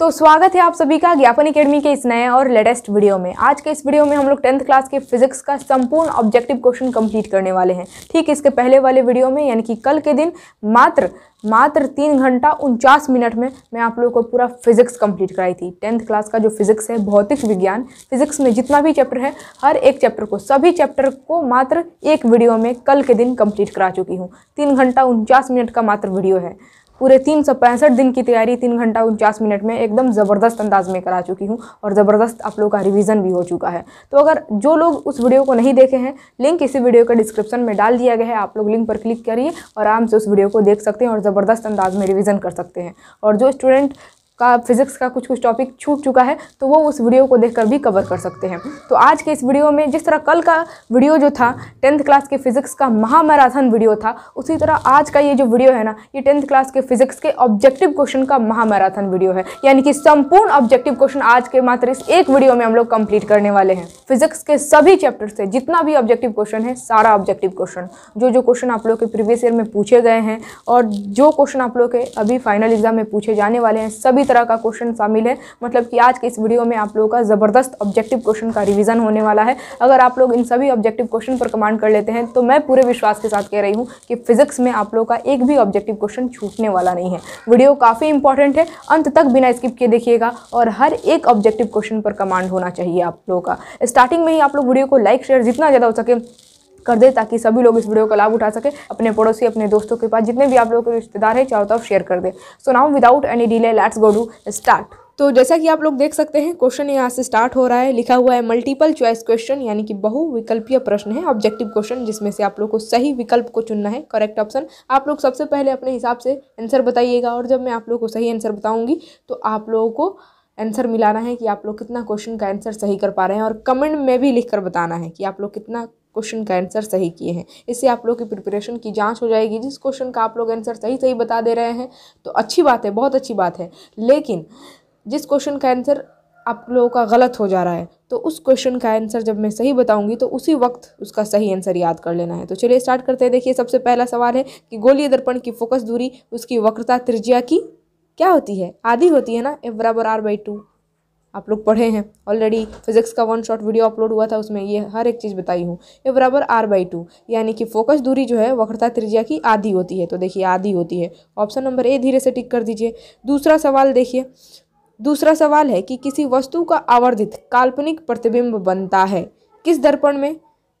तो स्वागत है आप सभी का ज्ञापन एकेडमी के इस नए और लेटेस्ट वीडियो में आज के इस वीडियो में हम लोग टेंथ क्लास के फिजिक्स का संपूर्ण ऑब्जेक्टिव क्वेश्चन कंप्लीट करने वाले हैं ठीक इसके पहले वाले वीडियो में यानी कि कल के दिन मात्र मात्र तीन घंटा उनचास मिनट में मैं आप लोगों को पूरा फिजिक्स कंप्लीट कराई थी टेंथ क्लास का जो फिजिक्स है भौतिक विज्ञान फिजिक्स में जितना भी चैप्टर है हर एक चैप्टर को सभी चैप्टर को मात्र एक वीडियो में कल के दिन कंप्लीट करा चुकी हूँ तीन घंटा उनचास मिनट का मात्र वीडियो है पूरे तीन सौ पैंसठ दिन की तैयारी तीन घंटा उनचास मिनट में एकदम ज़बरदस्त अंदाज में करा चुकी हूँ और ज़बरदस्त आप लोग का रिवीजन भी हो चुका है तो अगर जो लोग उस वीडियो को नहीं देखे हैं लिंक इसी वीडियो का डिस्क्रिप्शन में डाल दिया गया है आप लोग लिंक पर क्लिक करिए और आराम से उस वीडियो को देख सकते हैं और ज़बरदस्त अंदाज में रिविज़न कर सकते हैं और जो स्टूडेंट का फिजिक्स का कुछ कुछ टॉपिक छूट चुका है तो वो उस वीडियो को देखकर भी कवर कर सकते हैं तो आज के इस वीडियो में जिस तरह कल का वीडियो जो था टेंथ क्लास के फिजिक्स का महामैराथन वीडियो था उसी तरह आज का ये जो वीडियो है ना ये टेंथ क्लास के फिजिक्स के ऑब्जेक्टिव क्वेश्चन का महामैराथन वीडियो है यानी कि संपूर्ण ऑब्जेक्टिव क्वेश्चन आज के मात्र इस एक वीडियो में हम लोग कंप्लीट करने वाले हैं फिजिक्स के सभी चैप्टर से जितना भी ऑब्जेक्टिव क्वेश्चन है सारा ऑब्जेक्टिव क्वेश्चन जो जो क्वेश्चन आप लोग के प्रीवियस ईयर में पूछे गए हैं और जो क्वेश्चन आप लोग के अभी फाइनल एग्जाम में पूछे जाने वाले हैं सभी तरह का क्वेश्चन शामिल है मतलब कि आज के इस वीडियो में आप लोगों का ज़बरदस्त ऑब्जेक्टिव क्वेश्चन का रिविजन होने वाला है अगर आप लोग इन सभी ऑब्जेक्टिव क्वेश्चन पर कमांड कर लेते हैं तो मैं पूरे विश्वास के साथ कह रही हूँ कि फिजिक्स में आप लोग का एक भी ऑब्जेक्टिव क्वेश्चन छूटने वाला नहीं है वीडियो काफ़ी इंपॉर्टेंट है अंत तक बिना स्किप किए देखिएगा और हर एक ऑब्जेक्टिव क्वेश्चन पर कमांड होना चाहिए आप लोगों का स्टार्टिंग में ही आप लोग वीडियो को लाइक शेयर जितना ज़्यादा हो सके कर दे ताकि सभी लोग इस वीडियो का लाभ उठा सके अपने पड़ोसी अपने दोस्तों के पास जितने भी आप लोगों के रिश्तेदार हैं चारों तरफ शेयर कर दे so now without any delay let's go to start तो जैसा कि आप लोग देख सकते हैं क्वेश्चन यहाँ से स्टार्ट हो रहा है लिखा हुआ है मल्टीपल चॉइस क्वेश्चन यानी कि बहुविकल्पीय प्रश्न है ऑब्जेक्टिव क्वेश्चन जिसमें से आप लोग को सही विकल्प को चुनना है करेक्ट ऑप्शन आप लोग सबसे पहले अपने हिसाब से आंसर बताइएगा और जब मैं आप लोग को सही आंसर बताऊँगी तो आप लोगों को आंसर मिलाना है कि आप लोग कितना क्वेश्चन का आंसर सही कर पा रहे हैं और कमेंट में भी लिख कर बताना है कि आप लोग कितना क्वेश्चन का आंसर सही किए हैं इससे आप लोग की प्रिपरेशन की जाँच हो जाएगी जिस क्वेश्चन का आप लोग आंसर सही सही बता दे रहे हैं तो अच्छी बात है बहुत अच्छी बात है लेकिन जिस क्वेश्चन का आंसर आप लोगों का गलत हो जा रहा है तो उस क्वेश्चन का आंसर जब मैं सही बताऊंगी तो उसी वक्त उसका सही आंसर याद कर लेना है तो चलिए स्टार्ट करते हैं देखिए सबसे पहला सवाल है कि गोली दर्पण की फोकस दूरी उसकी वक्रता त्रिज्या की क्या होती है आधी होती है ना एफ बराबर आर बाई टू आप लोग पढ़े हैं ऑलरेडी फिजिक्स का वन शॉट वीडियो अपलोड हुआ था उसमें ये हर एक चीज़ बताई हूँ ये बराबर आर बाई टू यानी कि फोकस दूरी जो है वक्रता त्रिज्या की आधी होती है तो देखिए आधी होती है ऑप्शन नंबर ए धीरे से टिक कर दीजिए दूसरा सवाल देखिए दूसरा सवाल है कि किसी वस्तु का आवर्धित काल्पनिक प्रतिबिंब बनता है किस दर्पण में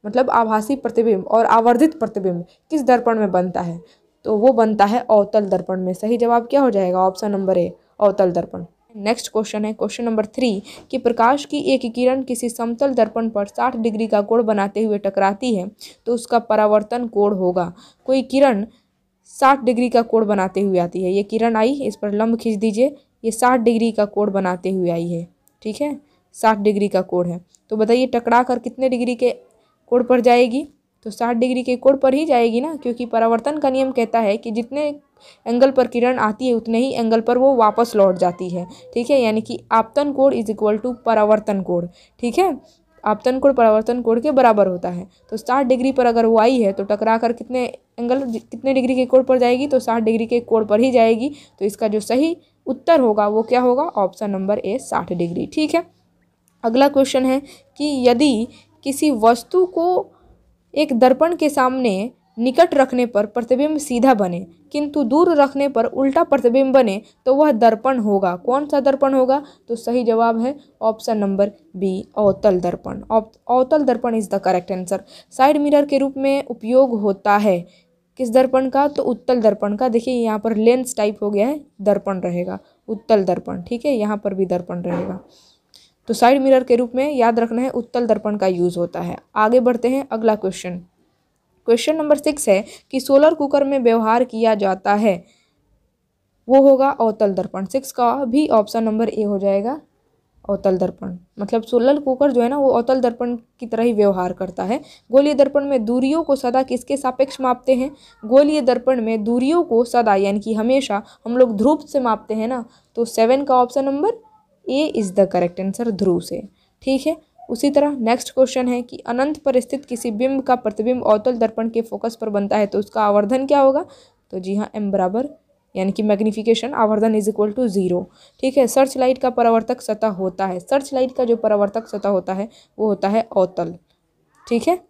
मतलब आभासी प्रतिबिंब और आवर्धित प्रतिबिंब किस दर्पण में बनता है तो वो बनता है अवतल दर्पण में सही जवाब क्या हो जाएगा ऑप्शन नंबर ए अवतल दर्पण नेक्स्ट क्वेश्चन है क्वेश्चन नंबर थ्री कि प्रकाश की एक किरण किसी समतल दर्पण पर साठ डिग्री का कोण बनाते हुए टकराती है तो उसका परावर्तन कोण होगा कोई किरण साठ डिग्री का कोण बनाते हुए आती है ये किरण आई इस पर लंब खींच दीजिए ये साठ डिग्री का कोण बनाते हुए आई है ठीक है साठ डिग्री का कोण है तो बताइए टकरा कर कितने डिग्री के कोण पर जाएगी तो साठ डिग्री के कोण पर ही जाएगी ना क्योंकि परावर्तन का नियम कहता है कि जितने एंगल पर किरण आती है उतने ही एंगल पर वो वापस लौट जाती है ठीक है यानी कि आपतन कोण इज इक्वल टू परावर्तन कोण ठीक है आपतन कोण परावर्तन कोण के बराबर होता है तो साठ डिग्री पर अगर वो आई है तो टकरा कर कितने एंगल कितने डिग्री के कोण पर जाएगी तो साठ डिग्री के कोण पर ही जाएगी तो इसका जो सही उत्तर होगा वो क्या होगा ऑप्शन नंबर ए साठ डिग्री ठीक है अगला क्वेश्चन है कि यदि किसी वस्तु को एक दर्पण के सामने निकट रखने पर प्रतिबिंब सीधा बने किंतु दूर रखने पर उल्टा प्रतिबिंब बने तो वह दर्पण होगा कौन सा दर्पण होगा तो सही जवाब है ऑप्शन नंबर बी अवतल दर्पण अवतल दर्पण is the correct answer side mirror के रूप में उपयोग होता है किस दर्पण का तो उत्तल दर्पण का देखिए यहाँ पर लेंस टाइप हो गया है दर्पण रहेगा उत्तल दर्पण ठीक है यहाँ पर भी दर्पण रहेगा तो साइड मिरर के रूप में याद रखना है उत्तल दर्पण का यूज़ होता है आगे बढ़ते हैं अगला क्वेश्चन क्वेश्चन नंबर सिक्स है कि सोलर कुकर में व्यवहार किया जाता है वो होगा अवतल दर्पण सिक्स का भी ऑप्शन नंबर ए हो जाएगा अवतल दर्पण मतलब सोलर कुकर जो है ना वो अवतल दर्पण की तरह ही व्यवहार करता है गोलीय दर्पण में दूरियों को सदा किसके सापेक्ष मापते हैं गोलीय दर्पण में दूरियों को सदा यानी कि हमेशा हम लोग ध्रुव से मापते हैं ना तो सेवन का option number A is the correct answer ध्रुव से ठीक है उसी तरह नेक्स्ट क्वेश्चन है कि अनंत पर स्थित किसी बिंब का प्रतिबिंब अवतल दर्पण के फोकस पर बनता है तो उसका आवर्धन क्या होगा तो जी हाँ एम बराबर यानी कि मैग्निफिकेशन आवर्धन इज इक्वल टू जीरो ठीक है सर्च लाइट का परावर्तक सतह होता है सर्च लाइट का जो परावर्तक सतह होता है वो होता है अवतल ठीक है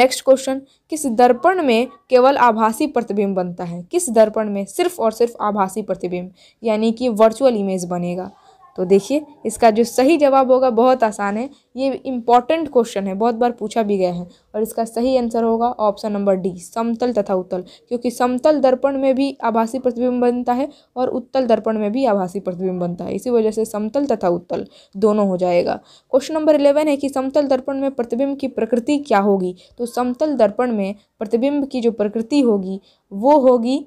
नेक्स्ट क्वेश्चन किस दर्पण में केवल आभासी प्रतिबिंब बनता है किस दर्पण में सिर्फ और सिर्फ आभासी प्रतिबिंब यानी कि वर्चुअल इमेज बनेगा तो देखिए इसका जो सही जवाब होगा बहुत आसान है ये इम्पॉर्टेंट क्वेश्चन है बहुत बार पूछा भी गया है और इसका सही आंसर होगा ऑप्शन नंबर डी समतल तथा उत्तल क्योंकि समतल दर्पण में भी आभासी प्रतिबिंब बनता है और उत्तल दर्पण में भी आभासी प्रतिबिंब बनता है इसी वजह से समतल तथा उत्तल दोनों हो जाएगा क्वेश्चन नंबर इलेवन है कि समतल दर्पण में प्रतिबिंब की प्रकृति क्या होगी तो समतल दर्पण में प्रतिबिंब की जो प्रकृति होगी वो होगी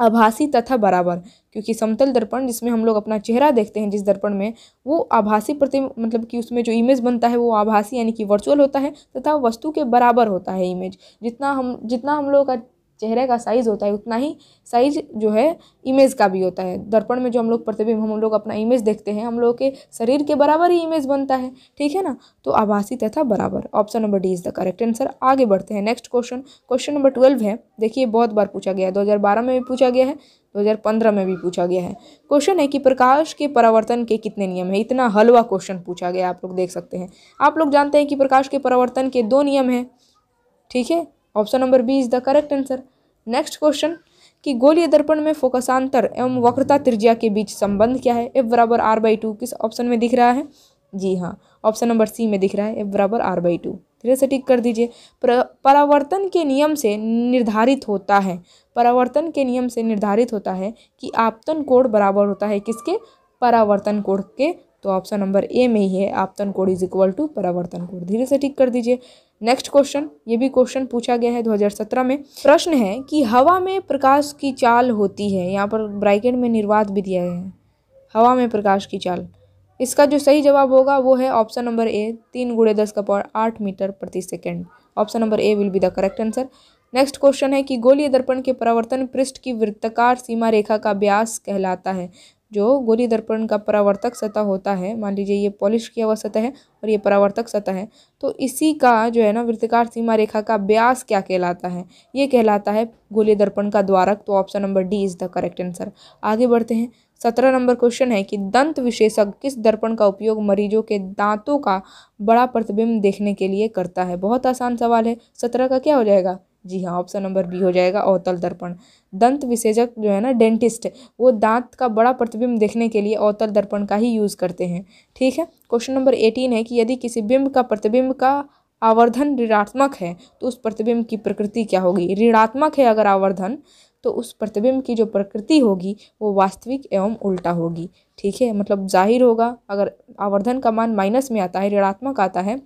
आभासी तथा बराबर क्योंकि समतल दर्पण जिसमें हम लोग अपना चेहरा देखते हैं जिस दर्पण में वो आभासी प्रति मतलब कि उसमें जो इमेज बनता है वो आभासी यानी कि वर्चुअल होता है तथा वस्तु के बराबर होता है इमेज जितना हम जितना हम लोग का चेहरे का साइज़ होता है उतना ही साइज जो है इमेज का भी होता है दर्पण में जो हम लोग प्रतिबिंब हम लोग अपना इमेज देखते हैं हम लोग के शरीर के बराबर ही इमेज बनता है ठीक है ना तो आभासी तथा बराबर option number D is the correct answer आगे बढ़ते हैं next question question number twelve है देखिए बहुत बार पूछा गया है दो में भी पूछा गया है 2015 में भी पूछा गया है क्वेश्चन है कि प्रकाश के परावर्तन के कितने नियम है इतना हलवा क्वेश्चन पूछा गया आप लोग देख सकते हैं आप लोग जानते हैं कि प्रकाश के परावर्तन के दो नियम हैं ठीक है option number B is the correct answer next question कि गोलीय दर्पण में फोकसांतर एवं वक्रता त्रिज्या के बीच संबंध क्या है एफ बराबर आर बाई टू किस ऑप्शन में दिख रहा है जी हाँ ऑप्शन नंबर सी में दिख रहा है एफ बराबर आर बाई टू फिर से टिक कर दीजिए परावर्तन के नियम से निर्धारित होता है परावर्तन के नियम से निर्धारित होता है कि आपतन कोण बराबर होता है किसके परावर्तन कोण के तो ऑप्शन नंबर ए में ही है आपतन कोण इज इक्वल टू परावर्तन कोण धीरे से टिक कर दीजिए नेक्स्ट क्वेश्चन ये भी क्वेश्चन पूछा गया है 2017 में प्रश्न है कि हवा में प्रकाश की चाल होती है यहाँ पर ब्राइकेट में निर्वात भी दिया है हवा में प्रकाश की चाल इसका जो सही जवाब होगा वो है ऑप्शन नंबर ए तीन गुड़े दस का पावर आठ मीटर प्रति second option number A will be the correct answer next question है कि गोलीय दर्पण के परावर्तन पृष्ठ की वृत्तकार सीमा रेखा का व्यास कहलाता है जो गोली दर्पण का परावर्तक सतह होता है मान लीजिए ये पॉलिश किया हुआ सतह है और ये परावर्तक सतह है तो इसी का जो है ना वृत्तकार सीमा रेखा का ब्यास क्या कहलाता है ये कहलाता है गोली दर्पण का द्वारक तो option number D is the correct answer आगे बढ़ते हैं सत्रह नंबर क्वेश्चन है कि दंत विशेषज्ञ किस दर्पण का उपयोग मरीजों के दांतों का बड़ा प्रतिबिंब देखने के लिए करता है बहुत आसान सवाल है सत्रह का क्या हो जाएगा जी हाँ ऑप्शन नंबर बी हो जाएगा अवतल दर्पण दंत विशेषक जो है ना डेंटिस्ट वो दांत का बड़ा प्रतिबिंब देखने के लिए अवतल दर्पण का ही यूज़ करते हैं ठीक है क्वेश्चन नंबर एटीन है कि यदि किसी बिंब का प्रतिबिंब का आवर्धन ऋणात्मक है तो उस प्रतिबिंब की प्रकृति क्या होगी ऋणात्मक है अगर आवर्धन तो उस प्रतिबिंब की जो प्रकृति होगी वो वास्तविक एवं उल्टा होगी ठीक है मतलब जाहिर होगा अगर आवर्धन का मान माइनस में आता है ऋणात्मक आता है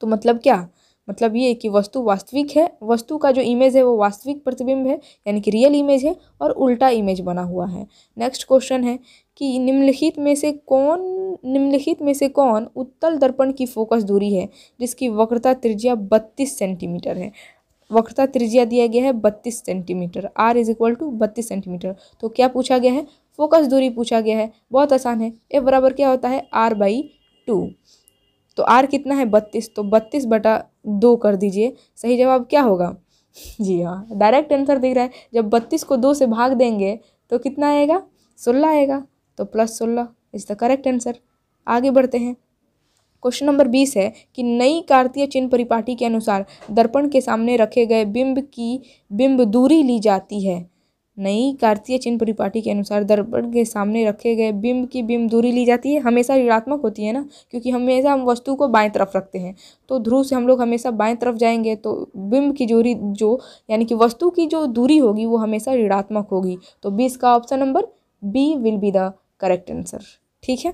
तो मतलब क्या मतलब ये कि वस्तु वास्तविक है वस्तु का जो इमेज है वो वास्तविक प्रतिबिंब है यानी कि रियल इमेज है और उल्टा इमेज बना हुआ है नेक्स्ट क्वेश्चन है कि निम्नलिखित में से कौन निम्नलिखित में से कौन उत्तल दर्पण की फोकस दूरी है जिसकी वक्रता त्रिज्या बत्तीस सेंटीमीटर है वक्रता त्रिज्या दिया गया है बत्तीस centimetre R is equal to बत्तीस सेंटीमीटर तो क्या पूछा गया है फोकस दूरी पूछा गया है बहुत आसान है ए बराबर क्या होता है आर बाई टू तो आर कितना है बत्तीस तो बत्तीस बटा दो कर दीजिए सही जवाब क्या होगा जी हाँ डायरेक्ट आंसर दिख रहा है जब बत्तीस को दो से भाग देंगे तो कितना आएगा सोलह आएगा तो प्लस सोलह इज द करेक्ट आंसर आगे बढ़ते हैं क्वेश्चन नंबर बीस है कि नई कार्तीय चिन्ह परिपाटी के अनुसार दर्पण के सामने रखे गए बिंब की बिंब दूरी ली जाती है नई कार्तीय चिन्ह परिपाटी के अनुसार दर्पण के सामने रखे गए बिंब की बिंब दूरी ली जाती है हमेशा ऋणात्मक होती है ना क्योंकि हमेशा हम वस्तु को बाएं तरफ रखते हैं तो ध्रुव से हम लोग हमेशा बाएं तरफ जाएंगे तो बिंब की जोरी जो यानी कि वस्तु की जो दूरी होगी वो हमेशा ऋणात्मक होगी तो बी इसका option number B will be the correct answer ठीक है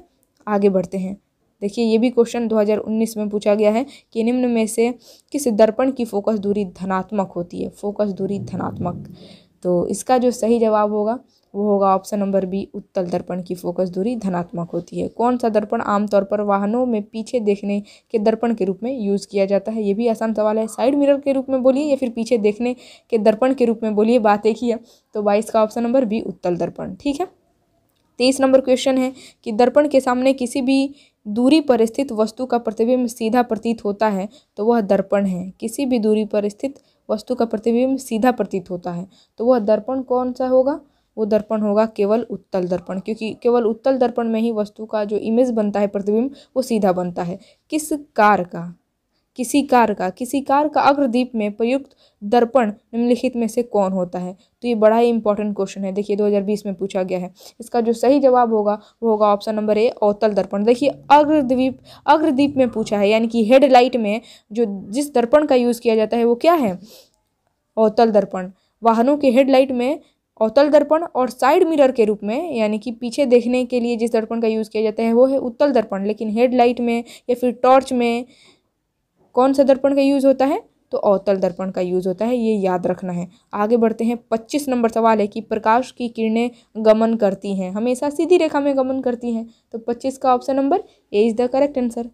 आगे बढ़ते हैं देखिए ये भी क्वेश्चन 2019 में पूछा गया है कि निम्न में से किस दर्पण की फोकस दूरी धनात्मक होती है फोकस दूरी धनात्मक तो इसका जो सही जवाब होगा वो होगा ऑप्शन नंबर बी उत्तल दर्पण की फोकस दूरी धनात्मक होती है कौन सा दर्पण आमतौर पर वाहनों में पीछे देखने के दर्पण के रूप में यूज़ किया जाता है ये भी आसान सवाल है साइड मिरर के रूप में बोलिए या फिर पीछे देखने के दर्पण के रूप में बोलिए बात एक ही है तो बाईस का ऑप्शन नंबर बी उत्तल दर्पण ठीक है तेईस नंबर क्वेश्चन है कि दर्पण के सामने किसी भी दूरी पर स्थित वस्तु का प्रतिबिंब सीधा प्रतीत होता है तो वह दर्पण है किसी भी दूरी पर स्थित वस्तु का प्रतिबिंब सीधा प्रतीत होता है तो वह दर्पण कौन सा होगा वो दर्पण होगा केवल उत्तल दर्पण क्योंकि केवल उत्तल दर्पण में ही वस्तु का जो इमेज बनता है प्रतिबिंब वो सीधा बनता है किस कार का किसी कार का किसी कार का अग्रदीप में प्रयुक्त दर्पण निम्नलिखित में से कौन होता है तो ये बड़ा ही इंपॉर्टेंट क्वेश्चन है देखिए 2020 में पूछा गया है इसका जो सही जवाब होगा वो होगा ऑप्शन नंबर ए अवतल दर्पण देखिए अग्रद्वीप अग्रद्वीप में पूछा है यानी कि हेडलाइट में जो जिस दर्पण का यूज़ किया जाता है वो क्या है अवतल दर्पण वाहनों के हेडलाइट में अवतल दर्पण और साइड मिरर के रूप में यानी कि पीछे देखने के लिए जिस दर्पण का यूज़ किया जाता है वो है उत्तल दर्पण लेकिन हेडलाइट में या फिर टॉर्च में कौन सा दर्पण का यूज़ होता है तो अवतल दर्पण का यूज़ होता है ये याद रखना है आगे बढ़ते हैं पच्चीस नंबर सवाल है कि प्रकाश की किरणें गमन करती हैं हमेशा सीधी रेखा में गमन करती हैं तो पच्चीस का option number A is the correct answer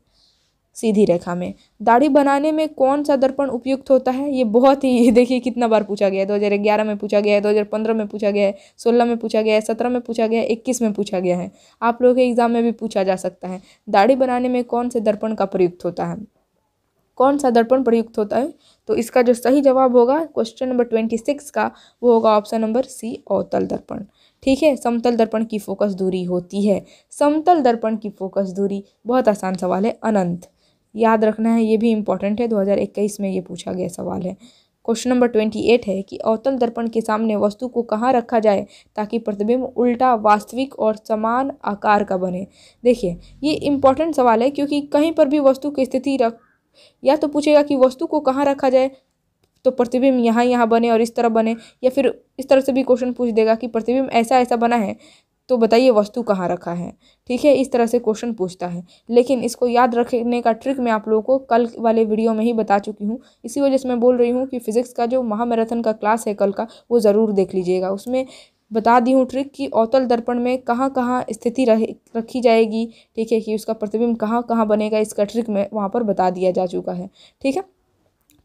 सीधी रेखा में दाढ़ी बनाने में कौन सा दर्पण उपयुक्त होता है ये बहुत ही देखिए कितना बार पूछा गया है ग्यारह में पूछा गया है पंद्रह में पूछा गया है सोलह में पूछा गया है सत्रह में पूछा गया है इक्कीस में पूछा गया है आप लोगों के एग्ज़ाम में भी पूछा जा सकता है दाढ़ी बनाने में कौन से दर्पण का प्रयुक्त होता है कौन सा दर्पण प्रयुक्त होता है तो इसका जो सही जवाब होगा क्वेश्चन नंबर ट्वेंटी सिक्स का वो होगा ऑप्शन नंबर सी अवतल दर्पण ठीक है समतल दर्पण की फोकस दूरी होती है समतल दर्पण की फोकस दूरी बहुत आसान सवाल है अनंत याद रखना है ये भी इम्पॉर्टेंट है 2021 में ये पूछा गया सवाल है क्वेश्चन नंबर ट्वेंटी एट है कि अवतल दर्पण के सामने वस्तु को कहाँ रखा जाए ताकि प्रतिबिंब उल्टा वास्तविक और समान आकार का बने देखिए ये इम्पॉर्टेंट सवाल है क्योंकि कहीं पर भी वस्तु की स्थिति रख या तो पूछेगा कि वस्तु को कहाँ रखा जाए तो प्रतिबिंब यहाँ यहाँ बने और इस तरह बने या फिर इस तरह से भी क्वेश्चन पूछ देगा कि प्रतिबिंब ऐसा ऐसा बना है तो बताइए वस्तु कहाँ रखा है ठीक है इस तरह से क्वेश्चन पूछता है लेकिन इसको याद रखने का ट्रिक मैं आप लोगों को कल वाले वीडियो में ही बता चुकी हूँ इसी वजह से मैं बोल रही हूँ कि फिज़िक्स का जो महामैराथन का क्लास है कल का वो ज़रूर देख लीजिएगा उसमें बता दी हूँ ट्रिक कि अवतल दर्पण में कहाँ कहाँ स्थिति रखी जाएगी ठीक है कि उसका प्रतिबिंब कहाँ कहाँ बनेगा इसका ट्रिक में वहाँ पर बता दिया जा चुका है ठीक है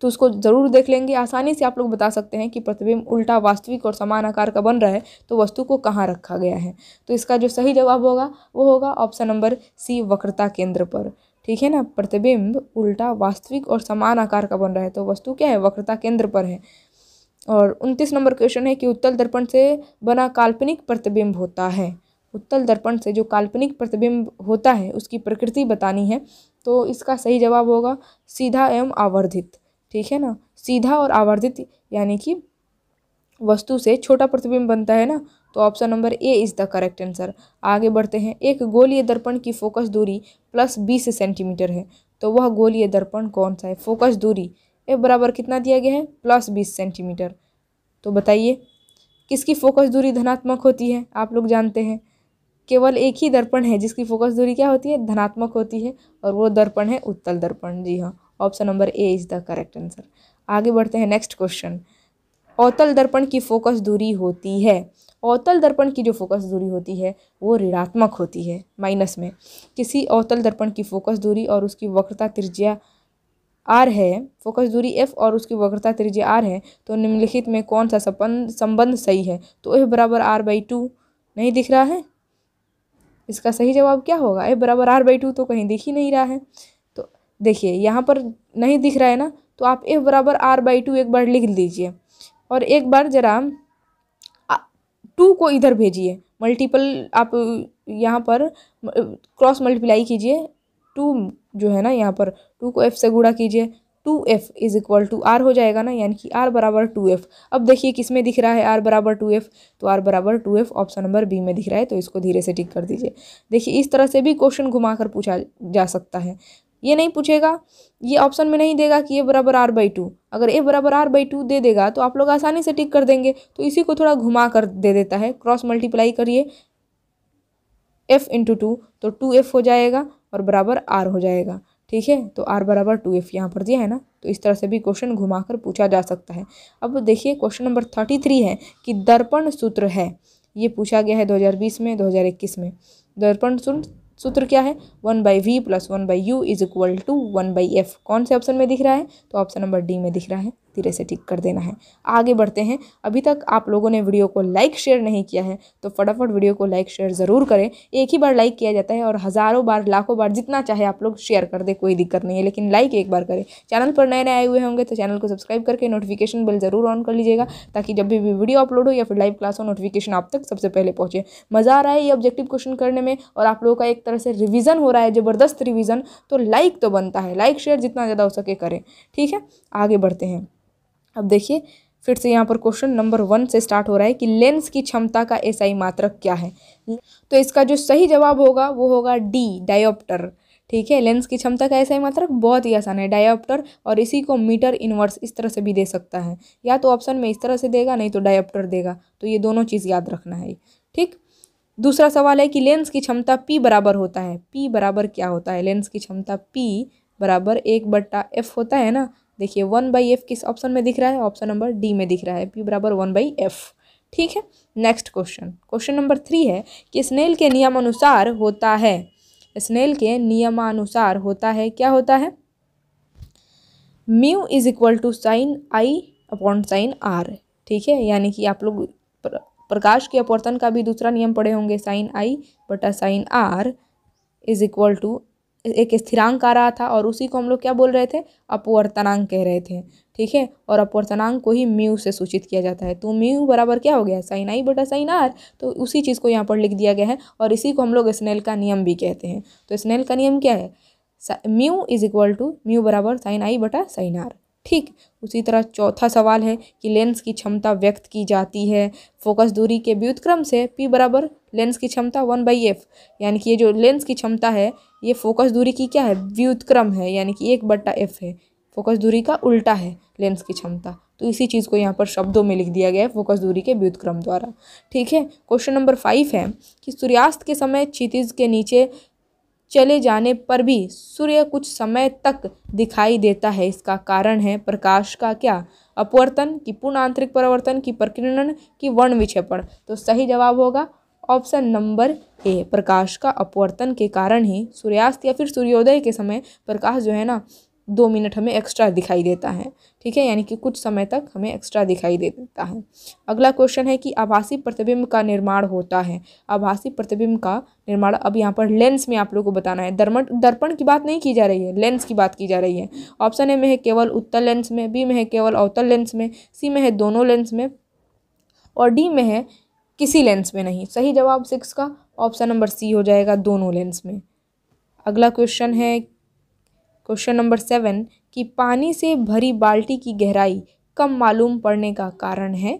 तो उसको ज़रूर देख लेंगे आसानी से आप लोग बता सकते हैं कि प्रतिबिंब उल्टा वास्तविक और समान आकार का बन रहा है तो वस्तु को कहाँ रखा गया है तो इसका जो सही जवाब होगा वो होगा ऑप्शन नंबर सी वक्रता केंद्र पर ठीक है ना प्रतिबिंब उल्टा वास्तविक और समान आकार का बन रहा है तो वस्तु क्या है वक्रता केंद्र पर है और उनतीस नंबर क्वेश्चन है कि उत्तल दर्पण से बना काल्पनिक प्रतिबिंब होता है उत्तल दर्पण से जो काल्पनिक प्रतिबिंब होता है उसकी प्रकृति बतानी है तो इसका सही जवाब होगा सीधा एवं आवर्धित ठीक है ना सीधा और आवर्धित यानी कि वस्तु से छोटा प्रतिबिंब बनता है ना तो option number A is the correct answer आगे बढ़ते हैं एक गोलीय दर्पण की फोकस दूरी प्लस बीस सेंटीमीटर है तो वह गोलीय दर्पण कौन सा है फोकस दूरी ए बराबर कितना दिया गया है प्लस बीस सेंटीमीटर तो बताइए किसकी फोकस दूरी धनात्मक होती है आप लोग जानते हैं केवल एक ही दर्पण है जिसकी फोकस दूरी क्या होती है धनात्मक होती है और वो दर्पण है उत्तल दर्पण जी हाँ option number A is the correct answer आगे बढ़ते हैं नेक्स्ट क्वेश्चन अवतल दर्पण की फोकस दूरी होती है अवतल दर्पण की जो फोकस दूरी होती है वो ऋणात्मक होती है माइनस में किसी अवतल दर्पण की फोकस दूरी और उसकी वक्रता त्रिज्या आर है फोकस दूरी एफ और उसकी वक्रता त्रिज्या आर है तो निम्नलिखित में कौन सा संबंध सही है तो एफ बराबर आर बाई टू नहीं दिख रहा है इसका सही जवाब क्या होगा एफ बराबर आर बाई टू तो कहीं दिख ही नहीं रहा है तो देखिए यहाँ पर नहीं दिख रहा है ना तो आप एफ बराबर आर बाई टू एक बार लिख लीजिए और एक बार ज़रा टू को इधर भेजिए मल्टीपल आप यहाँ पर क्रॉस मल्टीप्लाई कीजिए टू जो है ना यहाँ पर टू को एफ़ से गुड़ा कीजिए two F is equal to R हो जाएगा ना यानी कि आर बराबर टू एफ़ अब देखिए किस में दिख रहा है आर बराबर टू एफ़ तो आर बराबर two F option number B में दिख रहा है तो इसको धीरे से टिक कर दीजिए देखिए इस तरह से भी क्वेश्चन घुमा कर पूछा जा सकता है ये नहीं पूछेगा ये ऑप्शन में नहीं देगा कि ए बराबर आर बाई टू अगर ए बराबर आर बाई टू दे देगा तो आप लोग आसानी से टिक कर देंगे तो इसी को थोड़ा घुमा कर दे देता है क्रॉस मल्टीप्लाई करिए एफ़ इंटू टू तो टू एफ़ हो जाएगा और बराबर आर हो जाएगा ठीक है तो आर बराबर टू एफ यहाँ पर दिया है ना तो इस तरह से भी क्वेश्चन घुमाकर पूछा जा सकता है अब देखिए क्वेश्चन नंबर थर्टी थ्री है कि दर्पण सूत्र है ये पूछा गया है दो हज़ार बीस में दो हज़ार इक्कीस में दर्पण सूत्र क्या है one by V plus one by U is equal to one by F कौन से ऑप्शन में दिख रहा है तो ऑप्शन नंबर डी में दिख रहा है धीरे से ठीक कर देना है आगे बढ़ते हैं अभी तक आप लोगों ने वीडियो को लाइक शेयर नहीं किया है तो फटाफट वीडियो को लाइक शेयर ज़रूर करें एक ही बार लाइक किया जाता है और हज़ारों बार लाखों बार जितना चाहे आप लोग शेयर कर दें कोई दिक्कत नहीं है लेकिन लाइक एक बार करें चैनल पर नए नए आए हुए होंगे तो चैनल को सब्सक्राइब करके नोटिफिकेशन बिल ज़रूर ऑन कर लीजिएगा ताकि जब भी वीडियो अपलोड हो या फिर लाइव क्लास हो नोटिफिकेशन आप तक सबसे पहले पहुँचे मज़ा आ रहा है ये ऑब्जेक्टिव क्वेश्चन करने में और आप लोगों का एक तरह से रिविज़न हो रहा है ज़बरदस्त रिविज़न तो लाइक तो बनता है लाइक शेयर जितना ज़्यादा हो सके करें ठीक है आगे बढ़ते हैं अब देखिए फिर से यहाँ पर क्वेश्चन नंबर वन से स्टार्ट हो रहा है कि लेंस की क्षमता का एसआई मात्रक क्या है तो इसका जो सही जवाब होगा वो होगा डी डायोप्टर ठीक है लेंस की क्षमता का ऐसा ही मात्रक बहुत ही आसान है डायोप्टर और इसी को मीटर इनवर्स इस तरह से भी दे सकता है या तो ऑप्शन में इस तरह से देगा नहीं तो डायोप्टर देगा तो ये दोनों चीज़ याद रखना है ठीक दूसरा सवाल है कि लेंस की क्षमता पी बराबर होता है पी बराबर क्या होता है लेंस की क्षमता पी बराबर एक बट्टा एफ होता है ना देखिए वन बाई एफ किस ऑप्शन में दिख रहा है ऑप्शन नंबर डी में दिख रहा है पी बराबर वन बाई एफ़ ठीक है next question question number three है कि स्नेल के नियमानुसार होता है स्नेल के नियमानुसार होता है क्या होता है mu is equal to sine I upon sine R ठीक है यानी कि आप लोग प्रकाश के अपवर्तन का भी दूसरा नियम पढ़े होंगे साइन आई बटा sine R is equal to एक स्थिरांक आ रहा था और उसी को हम लोग क्या बोल रहे थे अपवर्तनांक कह रहे थे ठीक है और अपवर्तनांक को ही म्यू से सूचित किया जाता है तो म्यू बराबर क्या हो गया साइन आई बटा साइन आर तो उसी चीज़ को यहाँ पर लिख दिया गया है और इसी को हम लोग स्नेल का नियम भी कहते हैं तो स्नेल का नियम क्या है mu is equal to mu बराबर साइन आई बटा साइन आर ठीक उसी तरह चौथा सवाल है कि लेंस की क्षमता व्यक्त की जाती है फोकस दूरी के व्युतक्रम से पी बराबर लेंस की क्षमता वन बाई एफ यानी कि ये जो लेंस की क्षमता है ये फोकस दूरी की क्या है व्युतक्रम है यानी कि एक बट्टा एफ है फोकस दूरी का उल्टा है लेंस की क्षमता तो इसी चीज़ को यहाँ पर शब्दों में लिख दिया गया है फोकस दूरी के व्युतक्रम द्वारा ठीक है क्वेश्चन नंबर फाइव है कि सूर्यास्त के समय क्षितिज के नीचे चले जाने पर भी सूर्य कुछ समय तक दिखाई देता है इसका कारण है प्रकाश का क्या अपवर्तन की पूर्ण आंतरिक परिवर्तन की प्रकीर्णन की वर्ण विक्षेपण तो सही जवाब होगा ऑप्शन नंबर ए प्रकाश का अपवर्तन के कारण ही सूर्यास्त या फिर सूर्योदय के समय प्रकाश जो है ना दो मिनट हमें एक्स्ट्रा दिखाई देता है ठीक है यानी कि कुछ समय तक हमें एक्स्ट्रा दिखाई दे देता है अगला क्वेश्चन है कि आभासी प्रतिबिंब का निर्माण होता है आभासी प्रतिबिंब का निर्माण अब यहाँ पर लेंस में आप लोगों को बताना है दर्पण दर्पण की बात नहीं की जा रही है लेंस की बात की जा रही है ऑप्शन ए में है केवल उत्तर लेंस में बी में है केवल अवतल लेंस में सी में है दोनों लेंस में और डी में है किसी लेंस में नहीं सही जवाब सिक्स का ऑप्शन नंबर सी हो जाएगा दोनों लेंस में अगला क्वेश्चन है क्वेश्चन नंबर सेवन कि पानी से भरी बाल्टी की गहराई कम मालूम पड़ने का कारण है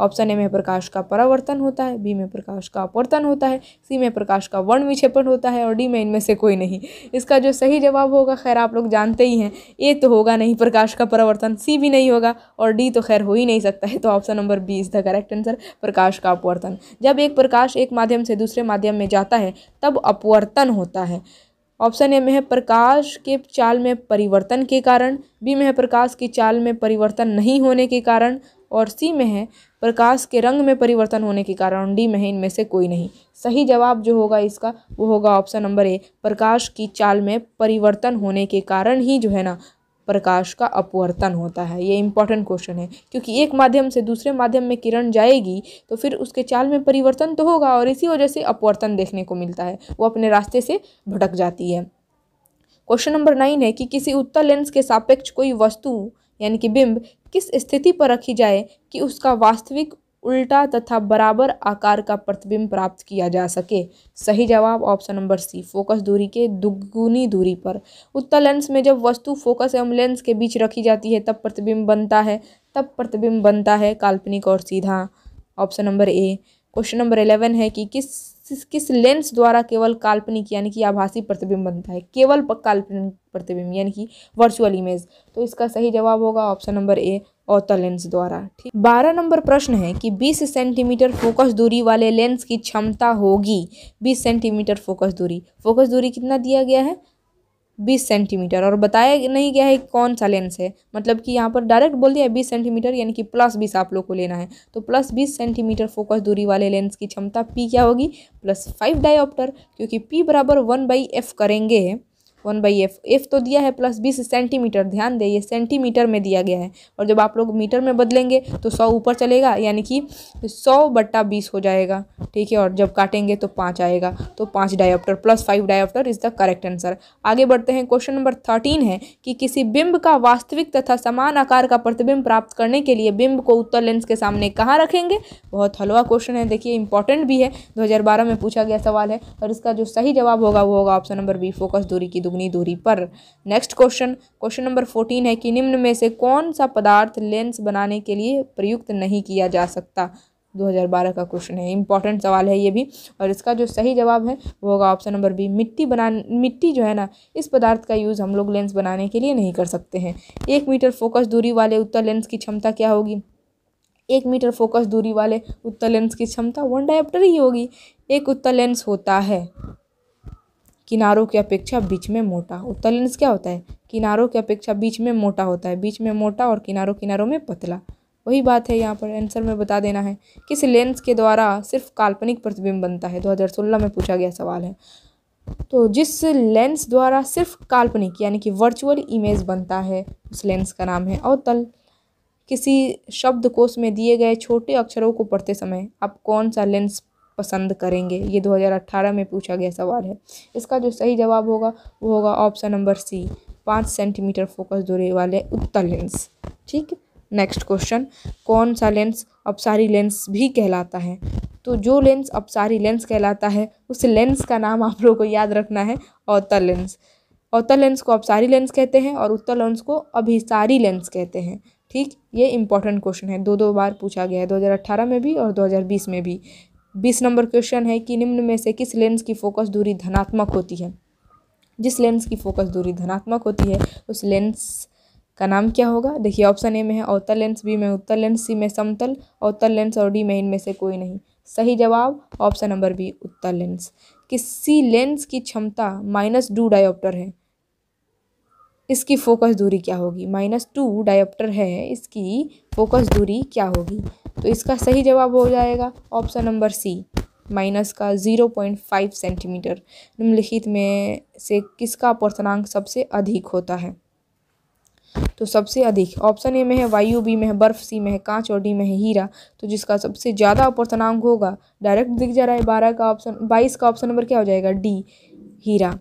ऑप्शन ए में प्रकाश का परावर्तन होता है बी में प्रकाश का अपवर्तन होता है सी में प्रकाश का वर्ण विक्षेपण होता है और डी में इनमें से कोई नहीं इसका जो सही जवाब होगा खैर आप लोग जानते ही हैं ए तो होगा नहीं प्रकाश का परावर्तन सी भी नहीं होगा और डी तो खैर हो ही नहीं सकता है तो option number B is the correct answer प्रकाश का अपवर्तन जब एक प्रकाश एक माध्यम से दूसरे माध्यम में जाता है तब अपवर्तन होता है ऑप्शन ए में है प्रकाश के चाल में परिवर्तन के कारण बी में है प्रकाश की चाल में परिवर्तन नहीं होने के कारण और सी में है प्रकाश के रंग में परिवर्तन होने के कारण डी में है इनमें से कोई नहीं सही जवाब जो होगा इसका वो होगा ऑप्शन नंबर ए प्रकाश की चाल में परिवर्तन होने के कारण ही जो है ना प्रकाश का अपवर्तन होता है ये इंपॉर्टेंट क्वेश्चन है क्योंकि एक माध्यम से दूसरे माध्यम में किरण जाएगी तो फिर उसके चाल में परिवर्तन तो होगा और इसी वजह से अपवर्तन देखने को मिलता है वो अपने रास्ते से भटक जाती है क्वेश्चन नंबर नाइन है कि किसी उत्तर लेंस के सापेक्ष कोई वस्तु यानी कि बिंब किस स्थिति पर रखी जाए कि उसका वास्तविक उल्टा तथा बराबर आकार का प्रतिबिंब प्राप्त किया जा सके सही जवाब ऑप्शन नंबर सी फोकस दूरी के दुगुनी दूरी पर उत्तर लेंस में जब वस्तु फोकस एवं लेंस के बीच रखी जाती है तब प्रतिबिंब बनता है तब प्रतिबिंब बनता है काल्पनिक और सीधा option number A question number eleven है कि किस किस लेंस द्वारा केवल काल्पनिक यानी कि आभासी प्रतिबिंब बनता है केवल काल्पनिक प्रतिबिंब यानी कि वर्चुअल इमेज तो इसका सही जवाब होगा ऑप्शन नंबर ए औता लेंस द्वारा ठीक बारह नंबर प्रश्न है कि बीस सेंटीमीटर फोकस दूरी वाले लेंस की क्षमता होगी बीस सेंटीमीटर फोकस दूरी फोकस दूरी कितना दिया गया है बीस सेंटीमीटर और बताया नहीं गया है कौन सा लेंस है मतलब कि यहाँ पर डायरेक्ट बोल दिया बीस सेंटीमीटर यानी कि प्लस बीस आप लोग को लेना है तो प्लस बीस सेंटीमीटर फोकस दूरी वाले लेंस की क्षमता पी क्या होगी प्लस फाइव डायोप्टर क्योंकि पी बराबर वन बाई एफ करेंगे वन बाई एफ एफ तो दिया है प्लस बीस सेंटीमीटर ध्यान दें ये सेंटीमीटर में दिया गया है और जब आप लोग मीटर में बदलेंगे तो सौ ऊपर चलेगा यानी कि सौ बट्टा बीस हो जाएगा ठीक है और जब काटेंगे तो पाँच आएगा तो पाँच dioptre plus five dioptre is the correct answer आगे बढ़ते हैं क्वेश्चन नंबर थर्टीन है कि किसी बिंब का वास्तविक तथा समान आकार का प्रतिबिंब प्राप्त करने के लिए बिंब को उत्तर लेंस के सामने कहाँ रखेंगे बहुत हलवा क्वेश्चन है देखिए इंपॉर्टेंट भी है बारह में पूछा गया सवाल है और इसका जो सही जवाब होगा वो होगा ऑप्शन नंबर बी फोकस दूरी की दूरी दुगनी दूरी पर next question question number fourteen है कि निम्न में से कौन सा पदार्थ लेंस बनाने के लिए प्रयुक्त नहीं किया जा सकता 2012 का क्वेश्चन है इंपॉर्टेंट सवाल है ये भी और इसका जो सही जवाब है वो होगा ऑप्शन नंबर बी मिट्टी बना मिट्टी जो है ना इस पदार्थ का यूज़ हम लोग लेंस बनाने के लिए नहीं कर सकते हैं एक मीटर फोकस दूरी वाले उत्तर लेंस की क्षमता क्या होगी एक मीटर फोकस दूरी वाले उत्तर लेंस की क्षमता वन डायप्टर ही होगी एक उत्तर लेंस होता है किनारों की अपेक्षा बीच में मोटा उत्तल लेंस क्या होता है किनारों की अपेक्षा बीच में मोटा होता है बीच में मोटा और किनारों किनारों में पतला वही बात है यहाँ पर आंसर में बता देना है किस लेंस के द्वारा सिर्फ काल्पनिक प्रतिबिंब बनता है 2016 में पूछा गया सवाल है तो जिस लेंस द्वारा सिर्फ काल्पनिक यानी कि वर्चुअल इमेज बनता है उस लेंस का नाम है अवतल किसी शब्दकोश में दिए गए छोटे अक्षरों को पढ़ते समय आप कौन सा लेंस पसंद करेंगे ये 2018 में पूछा गया सवाल है इसका जो सही जवाब होगा वो होगा ऑप्शन नंबर सी पाँच सेंटीमीटर फोकस दूरी वाले उत्तर लेंस ठीक नेक्स्ट क्वेश्चन कौन सा लेंस अपसारी लेंस भी कहलाता है तो जो लेंस अपसारी लेंस कहलाता है उस लेंस का नाम आप लोगों को याद रखना है अवतल लेंस अवतल लेंस को अपसारी लेंस कहते हैं और उत्तर लेंस को अभिसारी लेंस कहते हैं ठीक ये इंपॉर्टेंट क्वेश्चन है दो दो बार पूछा गया है 2018 में भी और 2020 में भी बीस नंबर क्वेश्चन है कि निम्न में से किस लेंस की फोकस दूरी धनात्मक होती है जिस लेंस की फोकस दूरी धनात्मक होती है उस लेंस का नाम क्या होगा देखिए ऑप्शन ए में है अवतल लेंस बी में उत्तर लेंस सी में समतल अवतल लेंस और डी में इनमें से कोई नहीं सही जवाब ऑप्शन नंबर बी उत्तर लेंस किसी लेंस की क्षमता माइनस टू डायोप्टर है इसकी फोकस दूरी क्या होगी माइनस टू डायोप्टर है इसकी फोकस दूरी क्या होगी तो इसका सही जवाब हो जाएगा ऑप्शन नंबर सी माइनस का ज़ीरो पॉइंट फाइव सेंटीमीटर निम्नलिखित में से किसका अपवर्तनांक सबसे अधिक होता है तो सबसे अधिक ऑप्शन ए में है वायु बी में है बर्फ सी में है कांच और डी में है हीरा तो जिसका सबसे ज़्यादा अपर्थनांक होगा डायरेक्ट दिख जा रहा है बारह का ऑप्शन बाईस का ऑप्शन नंबर क्या हो जाएगा डी हीरा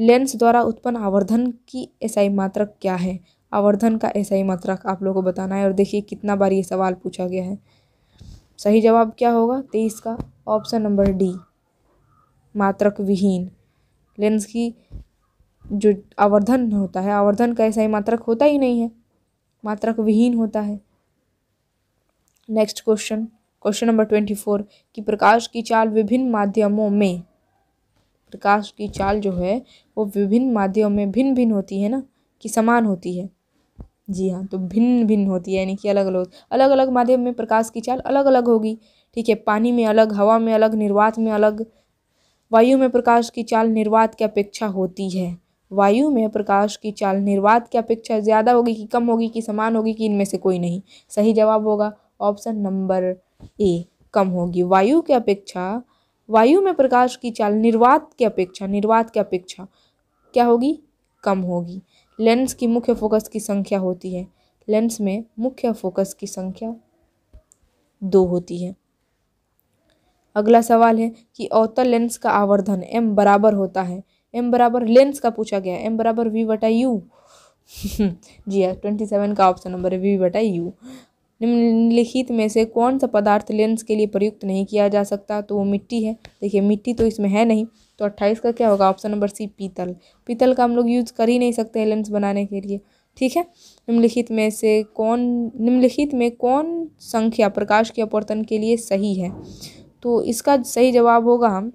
लेंस द्वारा उत्पन्न आवर्धन की ऐसाई मात्रक क्या है आवर्धन का ऐसाई मात्रक आप लोगों को बताना है और देखिए कितना बार ये सवाल पूछा गया है सही जवाब क्या होगा तेईस का ऑप्शन नंबर डी मात्रक विहीन लेंस की जो आवर्धन होता है आवर्धन का ऐसा ही मात्रक होता ही नहीं है मात्रक विहीन होता है next question question number twenty four कि प्रकाश की चाल विभिन्न माध्यमों में प्रकाश की चाल जो है वो विभिन्न माध्यमों में भिन्न भिन्न होती है ना कि समान होती है जी हाँ तो भिन्न भिन्न होती है यानी कि अलग अलग अलग अलग माध्यम में प्रकाश की चाल अलग अलग होगी ठीक है पानी में अलग हवा में अलग निर्वात में अलग वायु में प्रकाश की चाल निर्वात की अपेक्षा होती है वायु में प्रकाश की चाल निर्वात की अपेक्षा ज़्यादा होगी कि कम होगी कि समान होगी कि इनमें से कोई नहीं सही जवाब होगा ऑप्शन नंबर ए कम होगी वायु की अपेक्षा वायु में प्रकाश की चाल निर्वात की अपेक्षा निर्वात की अपेक्षा क्या होगी कम होगी लेंस की मुख्य फोकस की संख्या होती है लेंस में मुख्य फोकस की संख्या दो होती है अगला सवाल है कि अवतल लेंस का आवर्धन एम बराबर होता है एम बराबर लेंस का पूछा गया एम बराबर वी बटा यू जी हाँ ट्वेंटी सेवन का ऑप्शन नंबर है वी बटा यू निम्नलिखित में से कौन सा पदार्थ लेंस के लिए प्रयुक्त नहीं किया जा सकता तो वो मिट्टी है देखिए मिट्टी तो इसमें है नहीं तो अट्ठाईस का क्या होगा ऑप्शन नंबर सी पीतल पीतल का हम लोग यूज़ कर ही नहीं सकते एलेंस लेंस बनाने के लिए ठीक है निम्नलिखित में से कौन निम्नलिखित में कौन संख्या प्रकाश के अपवर्तन के लिए सही है तो इसका सही जवाब होगा हम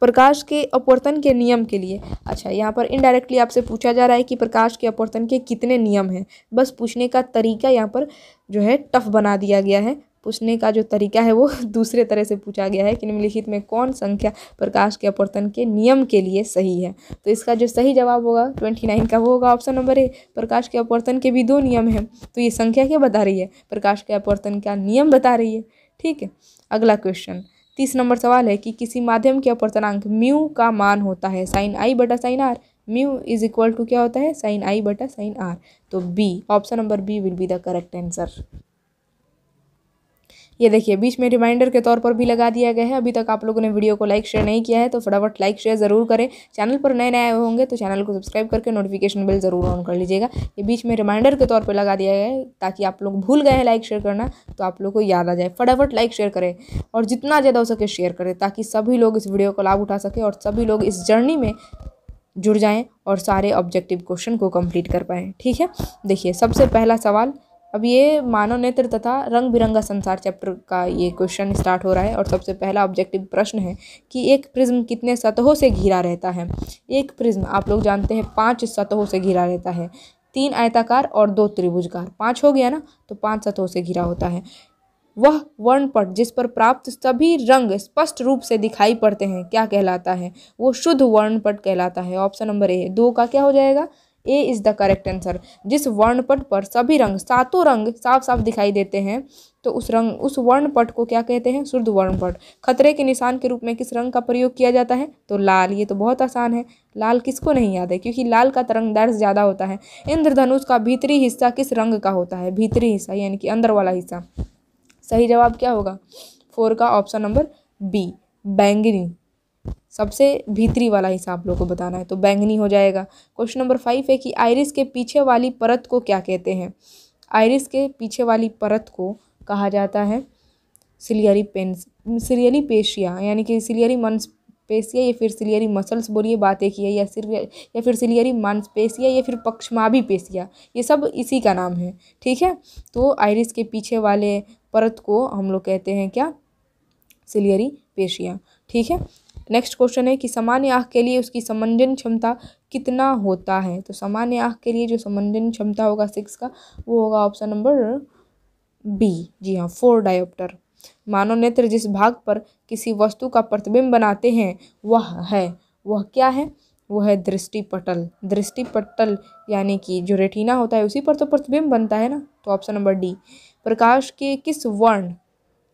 प्रकाश के अपवर्तन के नियम के लिए अच्छा यहाँ पर इनडायरेक्टली आपसे पूछा जा रहा है कि प्रकाश के अपवर्तन के कितने नियम हैं बस पूछने का तरीका यहाँ पर जो है टफ बना दिया गया है पूछने का जो तरीका है वो दूसरे तरह से पूछा गया है कि निम्नलिखित में कौन संख्या प्रकाश के अपवर्तन के नियम के लिए सही है तो इसका जो सही जवाब होगा ट्वेंटी नाइन का वो होगा ऑप्शन नंबर ए प्रकाश के अपवर्तन के भी दो नियम हैं तो ये संख्या क्या बता रही है प्रकाश के अपवर्तन का नियम बता रही है ठीक है अगला क्वेश्चन तीस नंबर सवाल है कि किसी माध्यम के अपवर्तनांक म्यू का मान होता है साइन आई बटा sine R mu is equal to क्या होता है साइन आई बटा साइन आर तो B option number B will be the correct answer ये देखिए बीच में रिमाइंडर के तौर पर भी लगा दिया गया है अभी तक आप लोगों ने वीडियो को लाइक शेयर नहीं किया है तो फटाफट लाइक शेयर ज़रूर करें चैनल पर नए नए आए होंगे तो चैनल को सब्सक्राइब करके नोटिफिकेशन बिल ज़रूर ऑन कर लीजिएगा ये बीच में रिमाइंडर के तौर पर लगा दिया गया है ताकि आप लोग भूल गए हैं लाइक शेयर करना तो आप लोग को याद आ जाए फटाफट लाइक शेयर करें और जितना ज़्यादा हो सके शेयर करें ताकि सभी लोग इस वीडियो को लाभ उठा सकें और सभी लोग इस जर्नी में जुड़ जाएँ और सारे ऑब्जेक्टिव क्वेश्चन को कम्प्लीट कर पाएँ ठीक है देखिए सबसे पहला सवाल अब ये मानव नेत्र तथा रंग बिरंगा संसार चैप्टर का ये क्वेश्चन स्टार्ट हो रहा है और सबसे पहला ऑब्जेक्टिव प्रश्न है कि एक प्रिज्म कितने सतहों से घिरा रहता है एक प्रिज्म आप लोग जानते हैं पांच सतहों से घिरा रहता है तीन आयताकार और दो त्रिभुजकार पांच हो गया ना तो पांच सतहों से घिरा होता है वह वर्णपट जिस पर प्राप्त सभी रंग स्पष्ट रूप से दिखाई पड़ते हैं क्या कहलाता है वो शुद्ध वर्णपट कहलाता है ऑप्शन नंबर ए दो का क्या हो जाएगा A is the correct answer जिस वर्णपट पर सभी रंग सातों रंग साफ साफ दिखाई देते हैं तो उस रंग उस वर्णपट को क्या कहते हैं शुद्ध वर्णपट खतरे के निशान के रूप में किस रंग का प्रयोग किया जाता है तो लाल ये तो बहुत आसान है लाल किसको नहीं याद है क्योंकि लाल का तरंग दर्श ज़्यादा होता है इंद्रधनुष का भीतरी हिस्सा किस रंग का होता है भीतरी हिस्सा यानी कि अंदर वाला हिस्सा सही जवाब क्या होगा फोर का ऑप्शन नंबर बी बैंगनी सबसे भीतरी वाला हिस्सा आप लोग को बताना है तो बैंगनी हो जाएगा क्वेश्चन नंबर फाइव है कि आयरिस के पीछे वाली परत को क्या कहते हैं आयरिस के पीछे वाली परत को कहा जाता है सिलियरी पेंस सिलियरी पेशिया यानी कि सिलियरी मंस पेशिया या फिर सिलियरी मसल्स बोलिए बात एक ही है या सिर या फिर सिलियरी मांसपेशिया या फिर पक्षमाभी पेशिया ये सब इसी का नाम है ठीक है तो आयरिस के पीछे वाले परत को हम लोग कहते हैं क्या सिलियरी पेशिया ठीक है नेक्स्ट क्वेश्चन है कि सामान्य आँख के लिए उसकी समंजन क्षमता कितना होता है तो सामान्य आँख के लिए जो समंजन क्षमता होगा सिक्स का वो होगा ऑप्शन नंबर बी जी हाँ फोर डायोप्टर मानव नेत्र जिस भाग पर किसी वस्तु का प्रतिबिंब बनाते हैं वह है वह क्या है वह है दृष्टि पटल दृष्टि पटल यानी कि जो रेटिना होता है उसी पर तो प्रतिबिंब बनता है ना तो ऑप्शन नंबर डी प्रकाश के किस वर्ण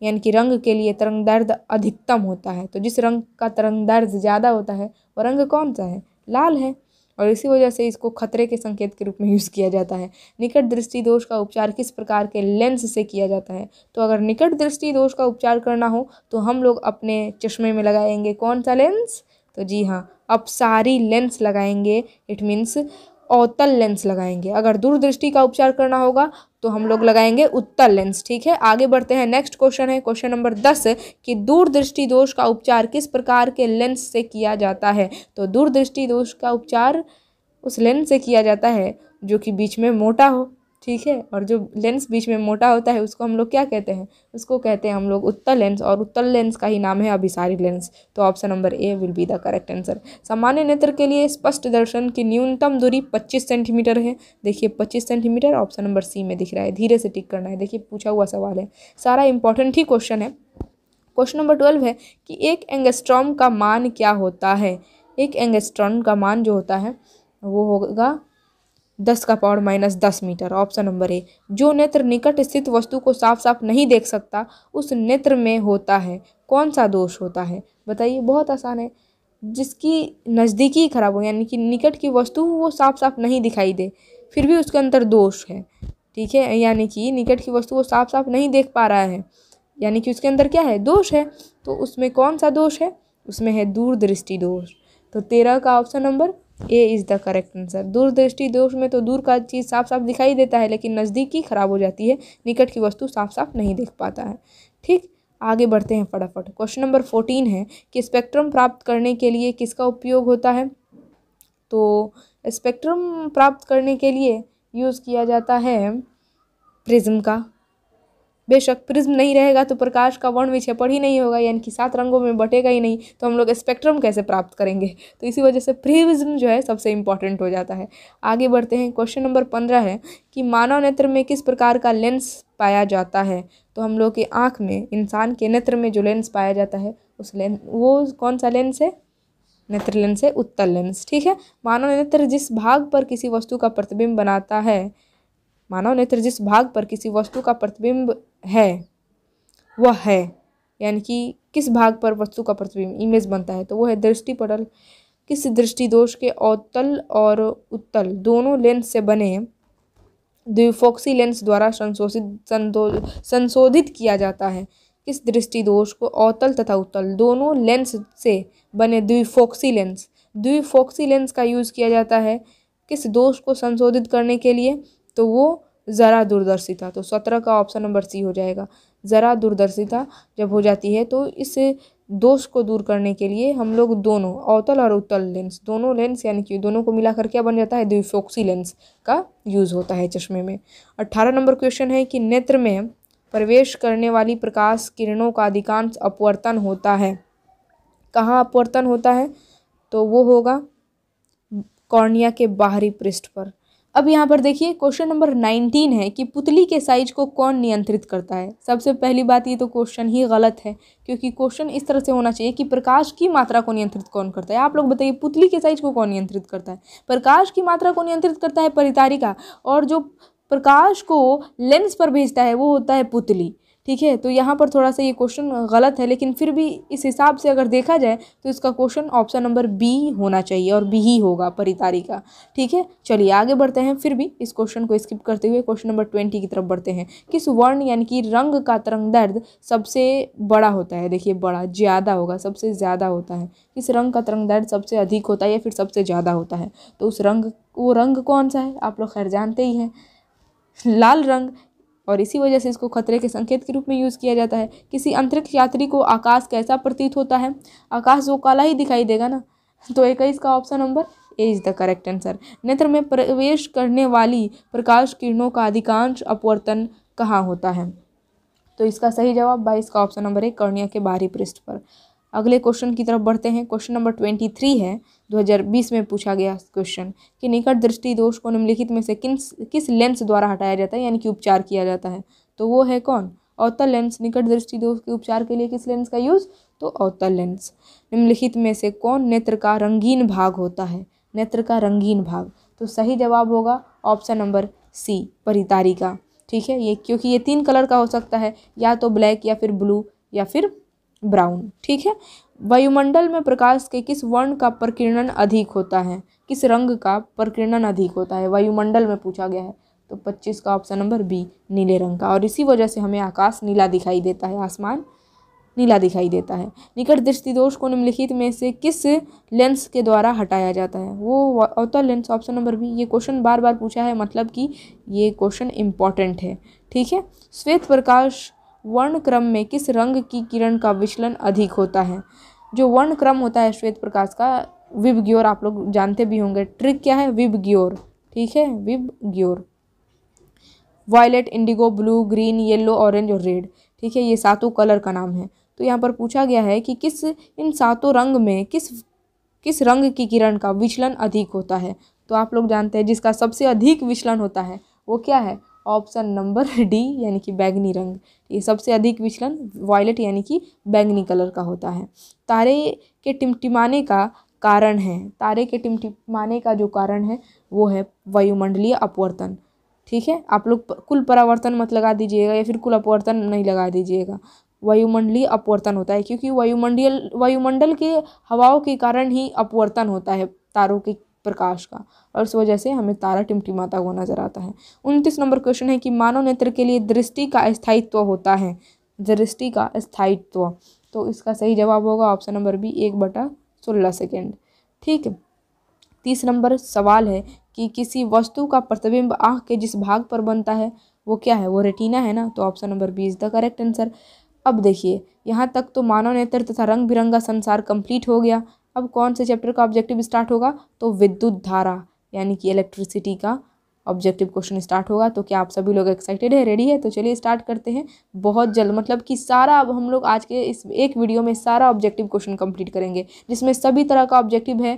यानी कि रंग के लिए तरंग दर्द अधिकतम होता है तो जिस रंग का तरंग दर्द ज़्यादा होता है वह रंग कौन सा है लाल है और इसी वजह से इसको खतरे के संकेत के रूप में यूज़ किया जाता है निकट दृष्टि दोष का उपचार किस प्रकार के लेंस से किया जाता है तो अगर निकट दृष्टि दोष का उपचार करना हो तो हम लोग अपने चश्मे में लगाएंगे कौन सा लेंस तो जी हाँ अपसारी लेंस लगाएंगे इट मीन्स अवतल लेंस लगाएंगे अगर दूरदृष्टि का उपचार करना होगा तो हम लोग लगाएंगे उत्तल लेंस ठीक है आगे बढ़ते हैं नेक्स्ट क्वेश्चन है क्वेश्चन नंबर दस कि दूरदृष्टि दोष का उपचार किस प्रकार के लेंस से किया जाता है तो दूरदृष्टि दोष का उपचार उस लेंस से किया जाता है जो कि बीच में मोटा हो ठीक है और जो लेंस बीच में मोटा होता है उसको हम लोग क्या कहते हैं उसको कहते हैं हम लोग उत्तर लेंस और उत्तर लेंस का ही नाम है अभिसारी लेंस तो option number A will be the correct answer सामान्य नेत्र के लिए स्पष्ट दर्शन की न्यूनतम दूरी पच्चीस सेंटीमीटर है देखिए पच्चीस सेंटीमीटर ऑप्शन नंबर सी में दिख रहा है धीरे से टिक करना है देखिए पूछा हुआ सवाल है सारा इंपॉर्टेंट ही क्वेश्चन है क्वेश्चन नंबर ट्वेल्व है कि एक एंगस्ट्रॉम का मान क्या होता है एक एंगस्ट्रॉम का मान जो होता है वो होगा दस का पावर माइनस दस मीटर ऑप्शन नंबर ए जो नेत्र निकट स्थित वस्तु को साफ साफ नहीं देख सकता उस नेत्र में होता है कौन सा दोष होता है बताइए बहुत आसान है जिसकी नज़दीकी खराब हो यानी कि निकट की वस्तु वो साफ साफ नहीं दिखाई दे फिर भी उसके अंदर दोष है ठीक है यानी कि निकट की वस्तु वो साफ साफ नहीं देख पा रहा है यानी कि उसके अंदर क्या है दोष है तो उसमें कौन सा दोष है उसमें है दूरदृष्टि दोष तो तेरह का option number A is the correct answer दूरदृष्टि दोष में तो दूर का चीज़ साफ साफ दिखाई देता है लेकिन नज़दीकी खराब हो जाती है निकट की वस्तु साफ साफ नहीं देख पाता है ठीक आगे बढ़ते हैं फटाफट क्वेश्चन नंबर फोर्टीन है कि स्पेक्ट्रम प्राप्त करने के लिए किसका उपयोग होता है तो स्पेक्ट्रम प्राप्त करने के लिए यूज़ किया जाता है प्रिज्म का बेशक प्रिज्म नहीं रहेगा तो प्रकाश का वर्ण विक्षेपण ही नहीं होगा यानी कि सात रंगों में बटेगा ही नहीं तो हम लोग स्पेक्ट्रम कैसे प्राप्त करेंगे तो इसी वजह से प्रिज्म जो है सबसे इम्पॉर्टेंट हो जाता है आगे बढ़ते हैं क्वेश्चन नंबर पंद्रह है कि मानव नेत्र में किस प्रकार का लेंस पाया जाता है तो हम लोग की आँख में इंसान के नेत्र में जो लेंस पाया जाता है उस लेंस वो कौन सा लेंस है नेत्र लेंस है उत्तर लेंस ठीक है मानव नेत्र जिस भाग पर किसी वस्तु का प्रतिबिंब बनाता है मानव नेत्र जिस भाग पर किसी वस्तु का प्रतिबिंब है वह है यानी कि किस भाग पर वस्तु का प्रतिबिंब इमेज बनता है तो वो है दृष्टि पटल किस दृष्टि दोष के अवतल और उत्तल दोनों लेंस से बने द्विफोक्सी लेंस द्वारा संशोधित संशोधित किया जाता है किस दृष्टि दोष को अवतल तथा उत्तल दोनों लेंस से बने द्विफोक्सी लेंस द्विफोक्सी लेंस का यूज़ किया जाता है किस दोष को संशोधित करने के लिए तो वो ज़रा दूरदर्शिता तो सत्रह का ऑप्शन नंबर सी हो जाएगा ज़रा दूरदर्शिता जब हो जाती है तो इस दोष को दूर करने के लिए हम लोग दोनों अवतल और उत्तल लेंस दोनों लेंस यानी कि दोनों को मिलाकर क्या बन जाता है द्विफोक्सी लेंस का यूज़ होता है चश्मे में अट्ठारह नंबर क्वेश्चन है कि नेत्र में प्रवेश करने वाली प्रकाश किरणों का अधिकांश अपवर्तन होता है कहाँ अपवर्तन होता है तो वो होगा कॉर्निया के बाहरी पृष्ठ पर अब यहाँ पर देखिए क्वेश्चन नंबर नाइनटीन है कि पुतली के साइज को कौन नियंत्रित करता है सबसे पहली बात ये तो क्वेश्चन ही गलत है क्योंकि क्वेश्चन इस तरह से होना चाहिए कि प्रकाश की मात्रा को नियंत्रित कौन करता है आप लोग बताइए पुतली के साइज को कौन नियंत्रित करता है प्रकाश की मात्रा को नियंत्रित करता है परितारिका और जो प्रकाश को लेंस पर भेजता है वो होता है पुतली ठीक है तो यहाँ पर थोड़ा सा ये क्वेश्चन गलत है लेकिन फिर भी इस हिसाब से अगर देखा जाए तो इसका क्वेश्चन ऑप्शन नंबर बी होना चाहिए और बी ही होगा परितारी का ठीक है चलिए आगे बढ़ते हैं फिर भी इस क्वेश्चन को स्किप करते हुए क्वेश्चन नंबर ट्वेंटी की तरफ बढ़ते हैं किस वर्ण यानी कि रंग का तरंग दर्द सबसे बड़ा होता है देखिए बड़ा ज़्यादा होगा सबसे ज़्यादा होता है किस रंग का तरंग दर्द सबसे अधिक होता है या फिर सबसे ज़्यादा होता है तो उस रंग वो रंग कौन सा है आप लोग खैर जानते ही हैं लाल रंग और इसी वजह से इसको खतरे के संकेत के रूप में यूज़ किया जाता है किसी अंतरिक्ष यात्री को आकाश कैसा प्रतीत होता है आकाश जो काला ही दिखाई देगा ना तो इक्कीस का option number A is the correct answer नेत्र में प्रवेश करने वाली प्रकाश किरणों का अधिकांश अपवर्तन कहाँ होता है तो इसका सही जवाब बाईस का ऑप्शन नंबर एक कर्णिया के बाहरी पृष्ठ पर अगले क्वेश्चन की तरफ बढ़ते हैं क्वेश्चन नंबर ट्वेंटी थ्री है 2020 में पूछा गया क्वेश्चन कि निकट दृष्टि दोष को निम्नलिखित में से किन किस लेंस द्वारा हटाया जाता है यानी कि उपचार किया जाता है तो वो है कौन अवतल लेंस निकट दृष्टि दोष के उपचार के लिए किस लेंस का यूज़ तो अवतल लेंस निम्नलिखित में से कौन नेत्र का रंगीन भाग होता है नेत्र का रंगीन भाग तो सही जवाब होगा ऑप्शन नंबर सी का ठीक है ये क्योंकि ये तीन कलर का हो सकता है या तो ब्लैक या फिर ब्लू या फिर ब्राउन ठीक है वायुमंडल में प्रकाश के किस वर्ण का प्रकीर्णन अधिक होता है किस रंग का प्रकीर्णन अधिक होता है वायुमंडल में पूछा गया है तो पच्चीस का ऑप्शन नंबर बी नीले रंग का और इसी वजह से हमें आकाश नीला दिखाई देता है आसमान नीला दिखाई देता है निकट दृष्टि दोष को निम्नलिखित में से किस लेंस के द्वारा हटाया जाता है वो अवतल लेंस ऑप्शन नंबर बी ये क्वेश्चन बार बार पूछा है मतलब कि ये क्वेश्चन इम्पॉर्टेंट है ठीक है श्वेत प्रकाश वर्ण क्रम में किस रंग की किरण का विचलन अधिक होता है जो वर्ण क्रम होता है श्वेत प्रकाश का विब ग्योर आप लोग जानते भी होंगे ट्रिक क्या है विब ग्योर ठीक है VIBGYOR violet indigo blue green yellow orange और रेड ठीक है ये सातों कलर का नाम है तो यहाँ पर पूछा गया है कि किस इन सातों रंग में किस किस रंग की किरण का विचलन अधिक होता है तो आप लोग जानते हैं जिसका सबसे अधिक विचलन होता है वो क्या है ऑप्शन नंबर डी यानी कि बैंगनी रंग ये सबसे अधिक विचलन वायलेट यानी कि बैंगनी कलर का होता है तारे के टिमटिमाने का कारण है तारे के टिमटिमाने का जो कारण है वो है वायुमंडलीय अपवर्तन ठीक है आप लोग कुल परावर्तन मत लगा दीजिएगा या फिर कुल अपवर्तन नहीं लगा दीजिएगा वायुमंडलीय अपवर्तन होता है क्योंकि वायुमंडल वायुमंडल के हवाओं के कारण ही अपवर्तन होता है तारों के प्रकाश का और इस वजह से हमें तारा टिमटिमाता हुआ नजर आता है उनतीस नंबर क्वेश्चन है कि मानव नेत्र के लिए दृष्टि का स्थायित्व होता है दृष्टि का स्थायित्व तो इसका सही जवाब होगा ऑप्शन नंबर बी एक बटा सोलह सेकेंड ठीक है तीस नंबर सवाल है कि किसी वस्तु का प्रतिबिंब आँख के जिस भाग पर बनता है वो क्या है वो रेटिना है ना तो option number B is the correct answer अब देखिए यहाँ तक तो मानव नेत्र तथा रंग बिरंगा संसार कंप्लीट हो गया अब कौन से चैप्टर का ऑब्जेक्टिव स्टार्ट होगा तो विद्युत धारा यानी कि इलेक्ट्रिसिटी का ऑब्जेक्टिव क्वेश्चन स्टार्ट होगा तो क्या आप सभी लोग एक्साइटेड है रेडी है तो चलिए स्टार्ट करते हैं बहुत जल्द मतलब कि सारा अब हम लोग आज के इस एक वीडियो में सारा ऑब्जेक्टिव क्वेश्चन कंप्लीट करेंगे जिसमें सभी तरह का ऑब्जेक्टिव है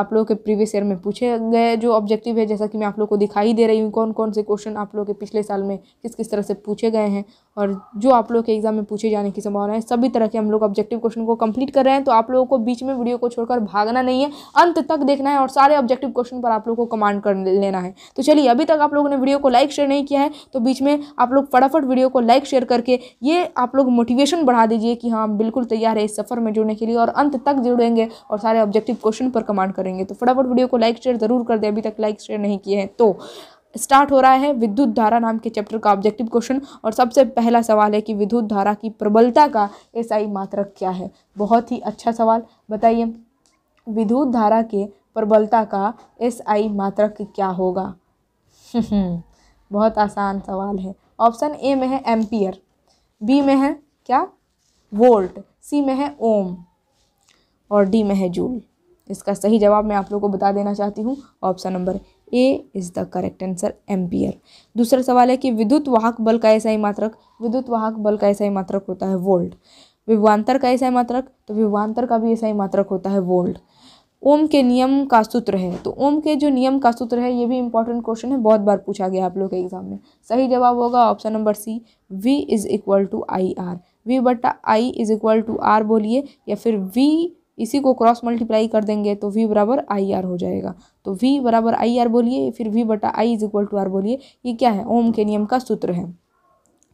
आप लोगों के प्रीवियस ईयर में पूछे गए जो ऑब्जेक्टिव है जैसा कि मैं आप लोग को दिखाई दे रही हूँ कौन कौन से क्वेश्चन आप लोग के पिछले साल में किस किस तरह से पूछे गए हैं और जो आप लोग के एग्ज़ाम में पूछे जाने की संभावना है सभी तरह के हम लोग ऑब्जेक्टिव क्वेश्चन को कंप्लीट कर रहे हैं तो आप लोगों को बीच में वीडियो को छोड़कर भागना नहीं है अंत तक देखना है और सारे ऑब्जेक्टिव क्वेश्चन पर आप लोग को कमांड कर लेना है तो चलिए अभी तक आप लोगों ने वीडियो को लाइक शेयर नहीं किया है तो बीच में आप लोग फटाफट वीडियो को लाइक शेयर करके ये आप लोग मोटिवेशन बढ़ा दीजिए कि हाँ बिल्कुल तैयार है इस सफ़र में जुड़ने के लिए और अंत तक जुड़ेंगे और सारे ऑब्जेक्टिव क्वेश्चन पर कमांड करेंगे तो फटाफट वीडियो को लाइक शेयर ज़रूर कर दें अभी तक लाइक शेयर नहीं किए हैं तो स्टार्ट हो रहा है विद्युत धारा नाम के चैप्टर का ऑब्जेक्टिव क्वेश्चन और सबसे पहला सवाल है कि विद्युत धारा की प्रबलता का एसआई मात्रक क्या है बहुत ही अच्छा सवाल बताइए विद्युत धारा के प्रबलता का एसआई मात्रक क्या होगा बहुत आसान सवाल है ऑप्शन ए में है एम्पियर बी में है क्या वोल्ट सी में है ओम और डी में है जूल इसका सही जवाब मैं आप लोगों को बता देना चाहती हूँ option number A is the correct answer ampere दूसरा सवाल है कि विद्युत वाहक बल का ऐसा ही मात्रक विद्युत वाहक बल का ऐसा ही मात्रक होता है वोल्ट विभवान्तर का ऐसा ही मात्रक तो विभवान्तर का भी ऐसा ही मात्रक होता है वोल्ट ओम के नियम का सूत्र है तो ओम के जो नियम का सूत्र है ये भी इंपॉर्टेंट क्वेश्चन है बहुत बार पूछा गया आप लोग के एग्जाम में सही जवाब होगा option number C V is equal to I R V बट्टा I is equal to R बोलिए या फिर वी इसी को क्रॉस मल्टीप्लाई कर देंगे तो वी बराबर आई आर हो जाएगा तो वी बराबर आई आर बोलिए फिर वी बटा I is equal to R बोलिए ये क्या है ओम के नियम का सूत्र है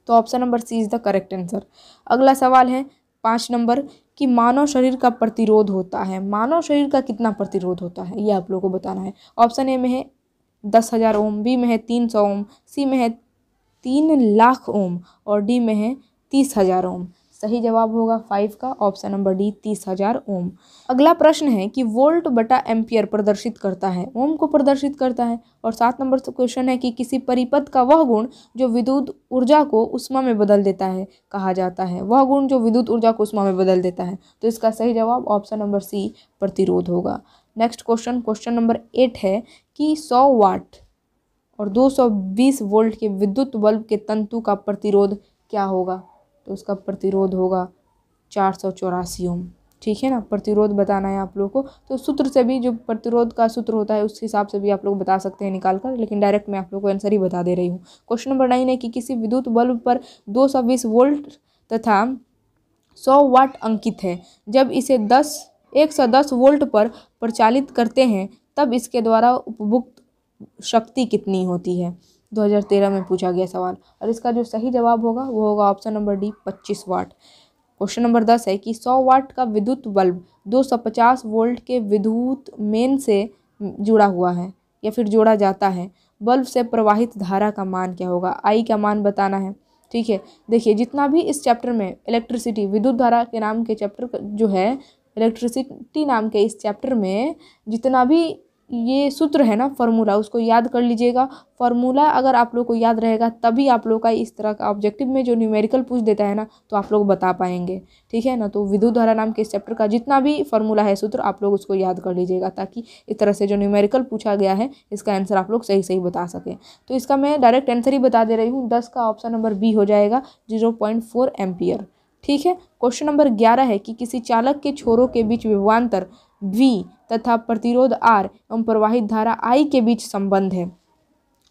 तो option number C is the correct answer अगला सवाल है पाँच नंबर कि मानव शरीर का प्रतिरोध होता है मानव शरीर का कितना प्रतिरोध होता है ये आप लोगों को बताना है ऑप्शन ए में है दस हज़ार ओम बी में है तीन सौ ओम सी में है तीन लाख ओम और डी में है तीस हज़ार ओम सही जवाब होगा फाइव का ऑप्शन नंबर डी तीस हजार ओम अगला प्रश्न है कि वोल्ट बटा एम्पियर प्रदर्शित करता है ओम को प्रदर्शित करता है और सात नंबर से क्वेश्चन है कि किसी परिपथ का वह गुण जो विद्युत ऊर्जा को उष्मा में बदल देता है कहा जाता है वह गुण जो विद्युत ऊर्जा को उष्मा में बदल देता है तो इसका सही जवाब ऑप्शन नंबर सी प्रतिरोध होगा next question question number eight है कि सौ वाट और 220 वोल्ट के विद्युत बल्ब के तंतु का प्रतिरोध क्या होगा तो उसका प्रतिरोध होगा चार सौ चौरासी ओम ठीक है ना प्रतिरोध बताना है आप लोगों को तो सूत्र से भी जो प्रतिरोध का सूत्र होता है उस हिसाब से भी आप लोग बता सकते हैं निकाल कर लेकिन डायरेक्ट मैं आप लोग को आंसर ही बता दे रही हूँ क्वेश्चन नंबर नाइन है कि किसी विद्युत बल्ब पर दो सौ बीस वोल्ट तथा सौ वाट अंकित है जब इसे दस एक सौ दस वोल्ट पर प्रचालित करते हैं तब इसके द्वारा उपभुक्त शक्ति कितनी होती है 2013 में पूछा गया सवाल और इसका जो सही जवाब होगा वो होगा option number D 25 watt question number दस है कि 100 वाट का विद्युत बल्ब 250 वोल्ट के विद्युत मेन से जुड़ा हुआ है या फिर जोड़ा जाता है बल्ब से प्रवाहित धारा का मान क्या होगा आई का मान बताना है ठीक है देखिए जितना भी इस चैप्टर में इलेक्ट्रिसिटी विद्युत धारा के नाम के चैप्टर जो है इलेक्ट्रिसिटी नाम के इस चैप्टर में जितना भी ये सूत्र है ना फॉर्मूला उसको याद कर लीजिएगा फॉर्मूला अगर आप लोग को याद रहेगा तभी आप लोग का इस तरह का ऑब्जेक्टिव में जो न्यूमेरिकल पूछ देता है ना तो आप लोग बता पाएंगे ठीक है ना तो विद्युत धारा नाम के इस चैप्टर का जितना भी फॉर्मूला है सूत्र आप लोग उसको याद कर लीजिएगा ताकि इस तरह से जो न्यूमेरिकल पूछा गया है इसका आंसर आप लोग सही सही बता सकें तो इसका मैं डायरेक्ट आंसर ही बता दे रही हूँ दस का ऑप्शन नंबर बी हो जाएगा जीरो पॉइंट फोर एम्पियर ठीक है क्वेश्चन नंबर ग्यारह है कि किसी चालक के छोरों के बीच विभवान्तर वी तथा प्रतिरोध आर एवं प्रवाहित धारा आई के बीच संबंध है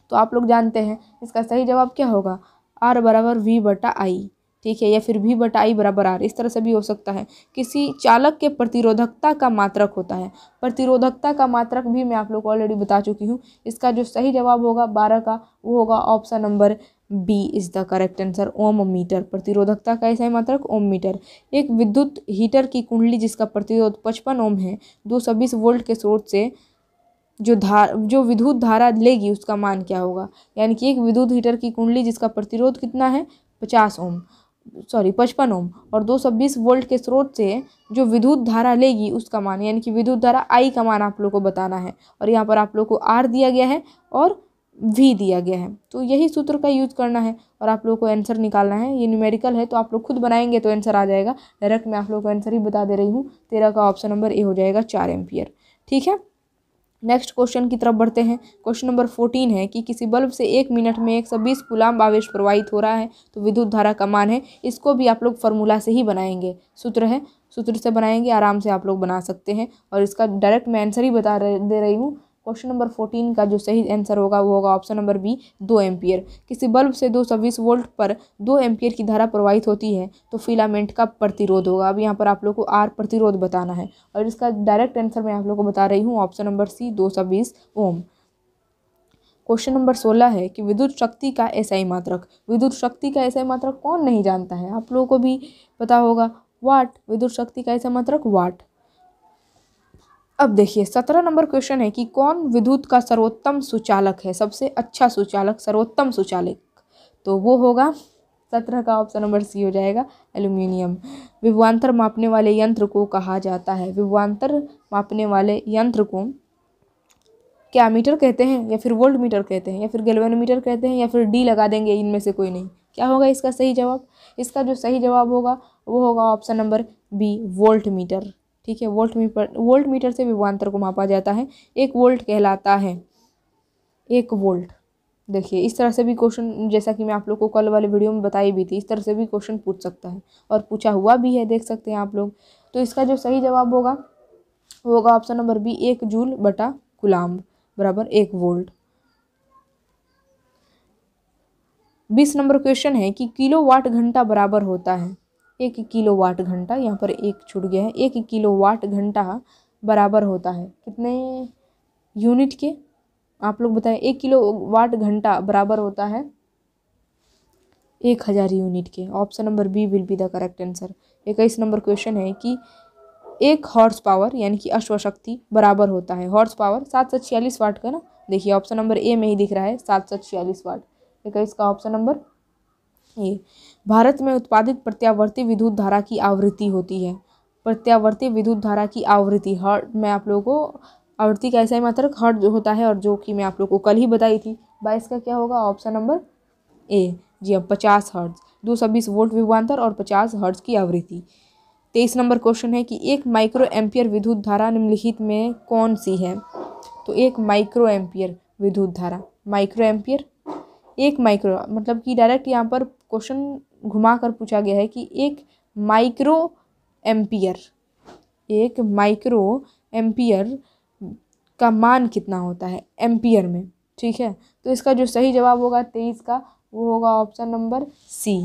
तो आप लोग जानते हैं इसका सही जवाब क्या होगा आर बराबर वी बटा आई ठीक है या फिर वी बटा आई बराबर आर इस तरह से भी हो सकता है किसी चालक के प्रतिरोधकता का मात्रक होता है प्रतिरोधकता का मात्रक भी मैं आप लोग को ऑलरेडी बता चुकी हूँ इसका जो सही जवाब होगा बारह का वो होगा option number B is the correct answer ohm meter प्रतिरोधकता का ऐसा मात्रक ओम मीटर एक विद्युत हीटर की कुंडली जिसका प्रतिरोध पचपन ओम है दो सौ बीस वोल्ट के स्रोत से जो धार जो विद्युत धारा लेगी उसका मान क्या होगा यानी कि एक विद्युत हीटर की कुंडली जिसका प्रतिरोध कितना है पचास ओम सॉरी पचपन ओम और दो सौ बीस वोल्ट के स्रोत से जो विद्युत धारा लेगी उसका मान यानी कि विद्युत धारा आई का मान आप लोग को बताना है और यहाँ पर आप लोग को आर दिया गया है और वी दिया गया है तो यही सूत्र का यूज़ करना है और आप लोगों को आंसर निकालना है ये न्यूमेरिकल है तो आप लोग खुद बनाएंगे तो आंसर आ जाएगा डायरेक्ट मैं आप लोग को आंसर ही बता दे रही हूँ तेरह का ऑप्शन नंबर ए हो जाएगा चार एम्पियर ठीक है नेक्स्ट क्वेश्चन की तरफ बढ़ते हैं क्वेश्चन नंबर फोर्टीन है कि किसी बल्ब से एक मिनट में एक सौ बीस गुलाम आवेश प्रवाहित हो रहा है तो विद्युत धारा का मान है इसको भी आप लोग फार्मूला से ही बनाएंगे सूत्र है सूत्र से बनाएंगे आराम से आप लोग बना सकते हैं और इसका डायरेक्ट मैं आंसर ही बता दे रही हूँ क्वेश्चन नंबर फोर्टीन का जो सही आंसर होगा वो होगा ऑप्शन नंबर बी दो एम्पियर किसी बल्ब से दो बीस वोल्ट पर दो एम्पियर की धारा प्रवाहित होती है तो फिलामेंट का प्रतिरोध होगा अब यहाँ पर आप लोग को आर प्रतिरोध बताना है और इसका डायरेक्ट आंसर मैं आप लोग को बता रही हूँ ऑप्शन नंबर सी दो बीस ओम क्वेश्चन नंबर सोलह है कि विद्युत शक्ति का एसआई मात्रक विद्युत शक्ति का एसआई मात्रक कौन नहीं जानता है आप लोगों को भी पता होगा वाट विद्युत शक्ति का एसआई मात्रक वाट अब देखिए सत्रह नंबर क्वेश्चन है कि कौन विद्युत का सर्वोत्तम सुचालक है सबसे अच्छा सुचालक सर्वोत्तम सुचालक तो वो होगा सत्रह का ऑप्शन नंबर सी हो जाएगा एल्यूमिनियम विभवान्तर मापने वाले यंत्र को कहा जाता है विभवान्तर मापने वाले यंत्र को क्या मीटर कहते हैं या फिर वोल्ट मीटर कहते हैं या फिर मीटर कहते हैं या फिर डी लगा देंगे इनमें से कोई नहीं क्या होगा इसका सही जवाब इसका जो सही जवाब होगा वो होगा option number B volt meter ठीक है वोल्ट मीटर वोल्ट मीटर से विभवान्तर को मापा जाता है एक वोल्ट कहलाता है एक वोल्ट देखिए इस तरह से भी क्वेश्चन जैसा कि मैं आप लोग को कल वाले वीडियो में बताई भी थी इस तरह से भी क्वेश्चन पूछ सकता है और पूछा हुआ भी है देख सकते हैं आप लोग तो इसका जो सही जवाब होगा वो होगा ऑप्शन नंबर बी एक जूल बटा गुलाम बराबर एक वोल्ट बीस नंबर क्वेश्चन है कि किलो वाट घंटा बराबर होता है एक किलो वाट घंटा यहाँ पर एक छूट गया है एक किलो वाट घंटा बराबर होता है कितने यूनिट के आप लोग बताएं एक किलो वाट घंटा बराबर होता है एक हज़ार यूनिट के option number B will be the correct answer इक्कीस नंबर क्वेश्चन है कि एक हॉर्स पावर यानी कि अश्वशक्ति बराबर होता है हॉर्स पावर सात सौ छियालीस वाट का ना देखिए ऑप्शन नंबर ए में ही दिख रहा है सात सौ छियालीस वाट इक्कीस का ऑप्शन नंबर ए भारत में उत्पादित प्रत्यावर्ती विद्युत धारा की आवृत्ति होती है प्रत्यावर्ती विद्युत धारा की आवृत्ति हर्ट मैं आप लोगों को आवृत्ति का ऐसा ही मात्रक हर्ट जो होता है और जो कि मैं आप लोग को कल ही बताई थी बाईस का क्या होगा ऑप्शन नंबर ए जी अब पचास हर्ट्ज दो सौ बीस वोल्ट विभवान्तर और पचास हर्ट्स की आवृत्ति तेईस नंबर क्वेश्चन है कि एक माइक्रो एम्पियर विद्युत धारा निम्नलिखित में कौन सी है तो एक माइक्रो एम्पियर विद्युत धारा माइक्रो एम्पियर एक माइक्रो मतलब कि डायरेक्ट यहाँ पर क्वेश्चन घुमाकर पूछा गया है कि एक माइक्रो एम्पियर एक माइक्रो एम्पियर का मान कितना होता है एम्पियर में ठीक है तो इसका जो सही जवाब होगा तेईस का वो होगा ऑप्शन नंबर सी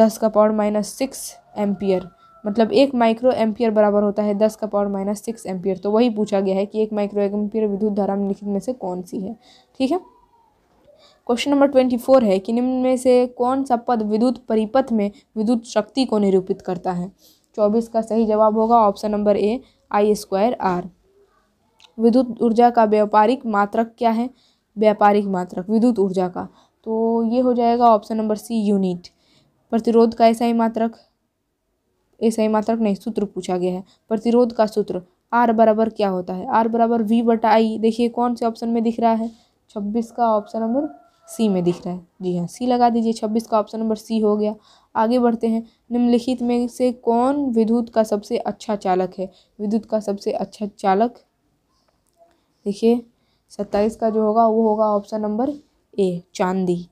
दस का पावर माइनस सिक्स एम्पियर मतलब एक माइक्रो एम्पियर बराबर होता है दस का पावर माइनस सिक्स एम्पियर तो वही पूछा गया है कि एक माइक्रो एम्पियर विद्युत धारा निम्नलिखित में से कौन सी है ठीक है क्वेश्चन नंबर ट्वेंटी फोर है कि निम्न में से कौन सा पद विद्युत परिपथ में विद्युत शक्ति को निरूपित करता है चौबीस का सही जवाब होगा option number A I square R विद्युत ऊर्जा का व्यापारिक मात्रक क्या है व्यापारिक मात्रक विद्युत ऊर्जा का तो ये हो जाएगा ऑप्शन नंबर सी यूनिट प्रतिरोध का ऐसा ही मात्रक ऐसा ही मात्रक नहीं सूत्र पूछा गया है प्रतिरोध का सूत्र आर बराबर क्या होता है आर बराबर वी बटा आई देखिए कौन से ऑप्शन में दिख रहा है छब्बीस का ऑप्शन नंबर सी में दिख रहा है जी हाँ सी लगा दीजिए छब्बीस का ऑप्शन नंबर सी हो गया आगे बढ़ते हैं निम्नलिखित में से कौन विद्युत का सबसे अच्छा चालक है विद्युत का सबसे अच्छा चालक देखिए सत्ताईस का जो होगा वो होगा ऑप्शन नंबर ए चांदी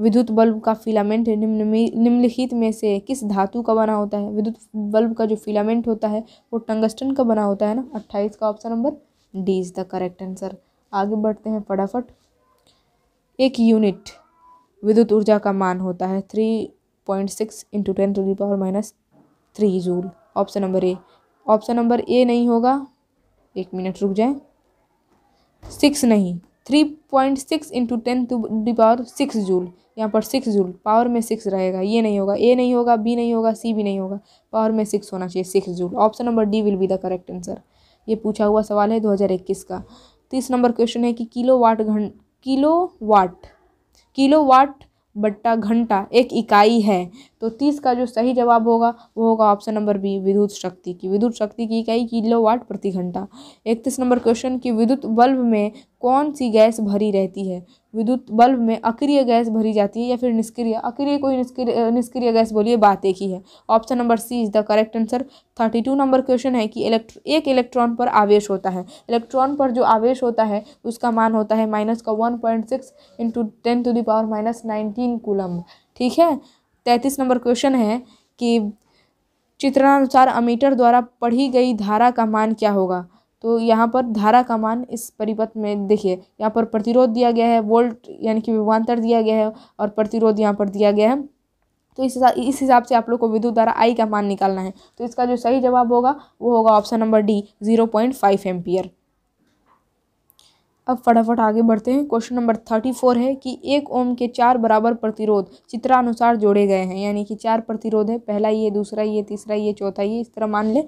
विद्युत बल्ब का फिलामेंट निम्न निम्नलिखित में से किस धातु का बना होता है विद्युत बल्ब का जो फिलामेंट होता है वो टंगस्टन का बना होता है ना अट्ठाईस का option number D is the correct answer आगे बढ़ते हैं फटाफट एक यूनिट विद्युत ऊर्जा का मान होता है three point six into ten to the power minus three joule option number A option number A नहीं होगा एक मिनट रुक जाए सिक्स नहीं three point six into ten to the power six joule यहाँ पर सिक्स जूल पावर में six रहेगा ये नहीं होगा ए नहीं होगा बी नहीं होगा सी भी नहीं होगा पावर में सिक्स होना चाहिए six joule option number D will be the correct answer ये पूछा हुआ सवाल है इक्कीस का तीस नंबर क्वेश्चन है कि किलो वाट घंट किलो वाट किलो वाट बट्टा घंटा एक इकाई है तो तीस का जो सही जवाब होगा वो होगा ऑप्शन नंबर बी विद्युत शक्ति की विद्युत शक्ति की इकाई किलो वाट प्रति घंटा इकतीस नंबर क्वेश्चन कि विद्युत बल्ब में कौन सी गैस भरी रहती है विद्युत बल्ब में अक्रिय गैस भरी जाती है या फिर निष्क्रिय अक्रिय कोई निष्क्रिय निष्क्रिय गैस बोलिए बात एक ही है option number C is the correct answer thirty two number question है कि इलेक्ट्र एक इलेक्ट्रॉन पर आवेश होता है इलेक्ट्रॉन पर जो आवेश होता है उसका मान होता है माइनस का one point six into ten to the power minus nineteen coulomb ठीक है तैंतीस नंबर क्वेश्चन है कि चित्रणानुसार अमीटर द्वारा पढ़ी गई धारा का मान क्या होगा तो यहाँ पर धारा का मान इस परिपथ में देखिए यहाँ पर प्रतिरोध दिया गया है वोल्ट यानी कि विभवान्तर दिया गया है और प्रतिरोध यहाँ पर दिया गया है तो इस हिसाब इस हिसाब से आप लोग को विद्युत धारा आई का मान निकालना है तो इसका जो सही जवाब होगा वो होगा option number D zero point five ampere अब फटाफट आगे बढ़ते हैं क्वेश्चन नंबर थर्टी फोर है कि एक ओम के चार बराबर प्रतिरोध चित्रानुसार जोड़े गए हैं यानी कि चार प्रतिरोध है पहला ये दूसरा ये तीसरा ये चौथा ये इस तरह मान लें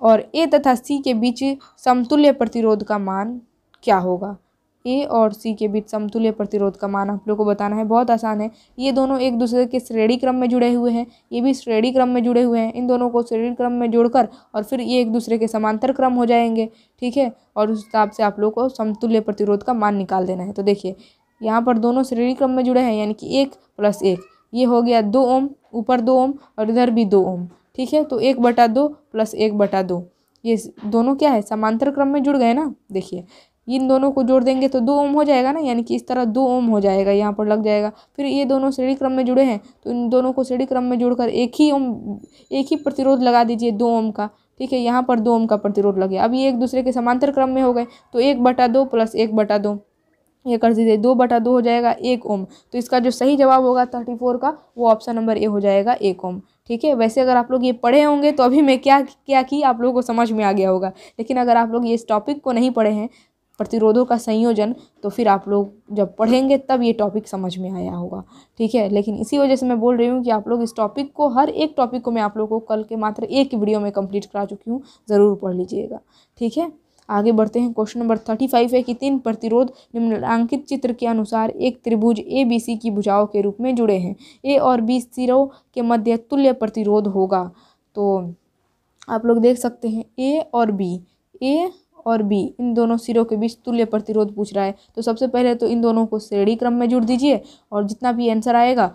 और ए तथा सी के बीच समतुल्य प्रतिरोध का मान क्या होगा ए और सी के बीच समतुल्य प्रतिरोध का मान आप लोग को बताना है बहुत आसान है ये दोनों एक दूसरे के श्रेणी क्रम में जुड़े हुए हैं ये भी श्रेणी क्रम में जुड़े हुए हैं इन दोनों को श्रेणी क्रम में जोड़कर और फिर ये एक दूसरे के समांतर क्रम हो जाएंगे ठीक है और उस हिसाब से आप लोग को समतुल्य प्रतिरोध का मान निकाल देना है तो देखिए यहाँ पर दोनों श्रेणी क्रम में जुड़े हैं यानी कि एक प्लस एक ये हो गया दो ओम ऊपर दो ओम और इधर भी दो ओम ठीक है तो एक बटा दो प्लस एक बटा दो ये दोनों क्या है समांतर क्रम में जुड़ गए ना देखिए इन दोनों को जोड़ देंगे तो दो ओम हो जाएगा ना यानी कि इस तरह दो ओम हो जाएगा यहाँ पर लग जाएगा फिर ये दोनों श्रेणी क्रम में जुड़े हैं तो इन दोनों को श्रेणी क्रम में जुड़कर एक ही ओम एक ही प्रतिरोध लगा दीजिए दो ओम का ठीक है यहाँ पर दो ओम का प्रतिरोध लगे अब ये एक दूसरे के समांतर क्रम में हो गए तो एक बटा दो प्लस एक बटा दो ये कर दीजिए दो बटा दो हो जाएगा एक ओम तो इसका जो सही जवाब होगा थर्टी फोर का वो ऑप्शन नंबर ए हो जाएगा एक ओम ठीक है वैसे अगर आप लोग ये पढ़े होंगे तो अभी मैं क्या क्या की आप लोगों को समझ में आ गया होगा लेकिन अगर आप लोग ये इस टॉपिक को नहीं पढ़े हैं प्रतिरोधों का संयोजन तो फिर आप लोग जब पढ़ेंगे तब ये टॉपिक समझ में आया होगा ठीक है लेकिन इसी वजह से मैं बोल रही हूँ कि आप लोग इस टॉपिक को हर एक टॉपिक को मैं आप लोगों को कल के मात्र एक वीडियो में कंप्लीट करा चुकी हूँ ज़रूर पढ़ लीजिएगा ठीक है आगे बढ़ते हैं क्वेश्चन नंबर थर्टी फाइव है कि तीन प्रतिरोध निम्नलिखित चित्र के अनुसार एक त्रिभुज ए बी सी की भुजाओं के रूप में जुड़े हैं ए और बी सिरों के मध्य तुल्य प्रतिरोध होगा तो आप लोग देख सकते हैं ए और बी ए और बी इन दोनों सिरों के बीच तुल्य प्रतिरोध पूछ रहा है तो सबसे पहले तो इन दोनों को श्रेणी क्रम में जुड़ दीजिए और जितना भी आंसर आएगा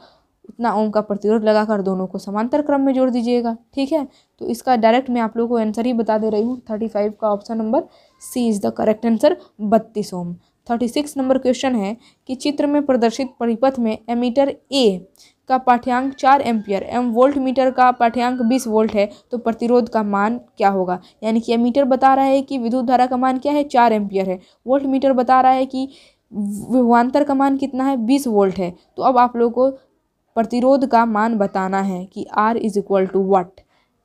उतना ओम का प्रतिरोध लगाकर दोनों को समांतर क्रम में जोड़ दीजिएगा ठीक है तो इसका डायरेक्ट मैं आप लोगों को आंसर ही बता दे रही हूँ थर्टी फाइव का option number C is the correct answer बत्तीस ohm thirty six number question है कि चित्र में प्रदर्शित परिपथ में एमीटर ए का पाठ्यांक चार एम्पियर एम वोल्ट मीटर का पाठ्यांक बीस वोल्ट है तो प्रतिरोध का मान क्या होगा यानी कि एमीटर बता रहा है कि विद्युत धारा का मान क्या है चार एम्पियर है वोल्ट मीटर बता रहा है कि विभवान्तर का मान कितना है बीस वोल्ट है तो अब आप लोगों को प्रतिरोध का मान बताना है कि R is equal to what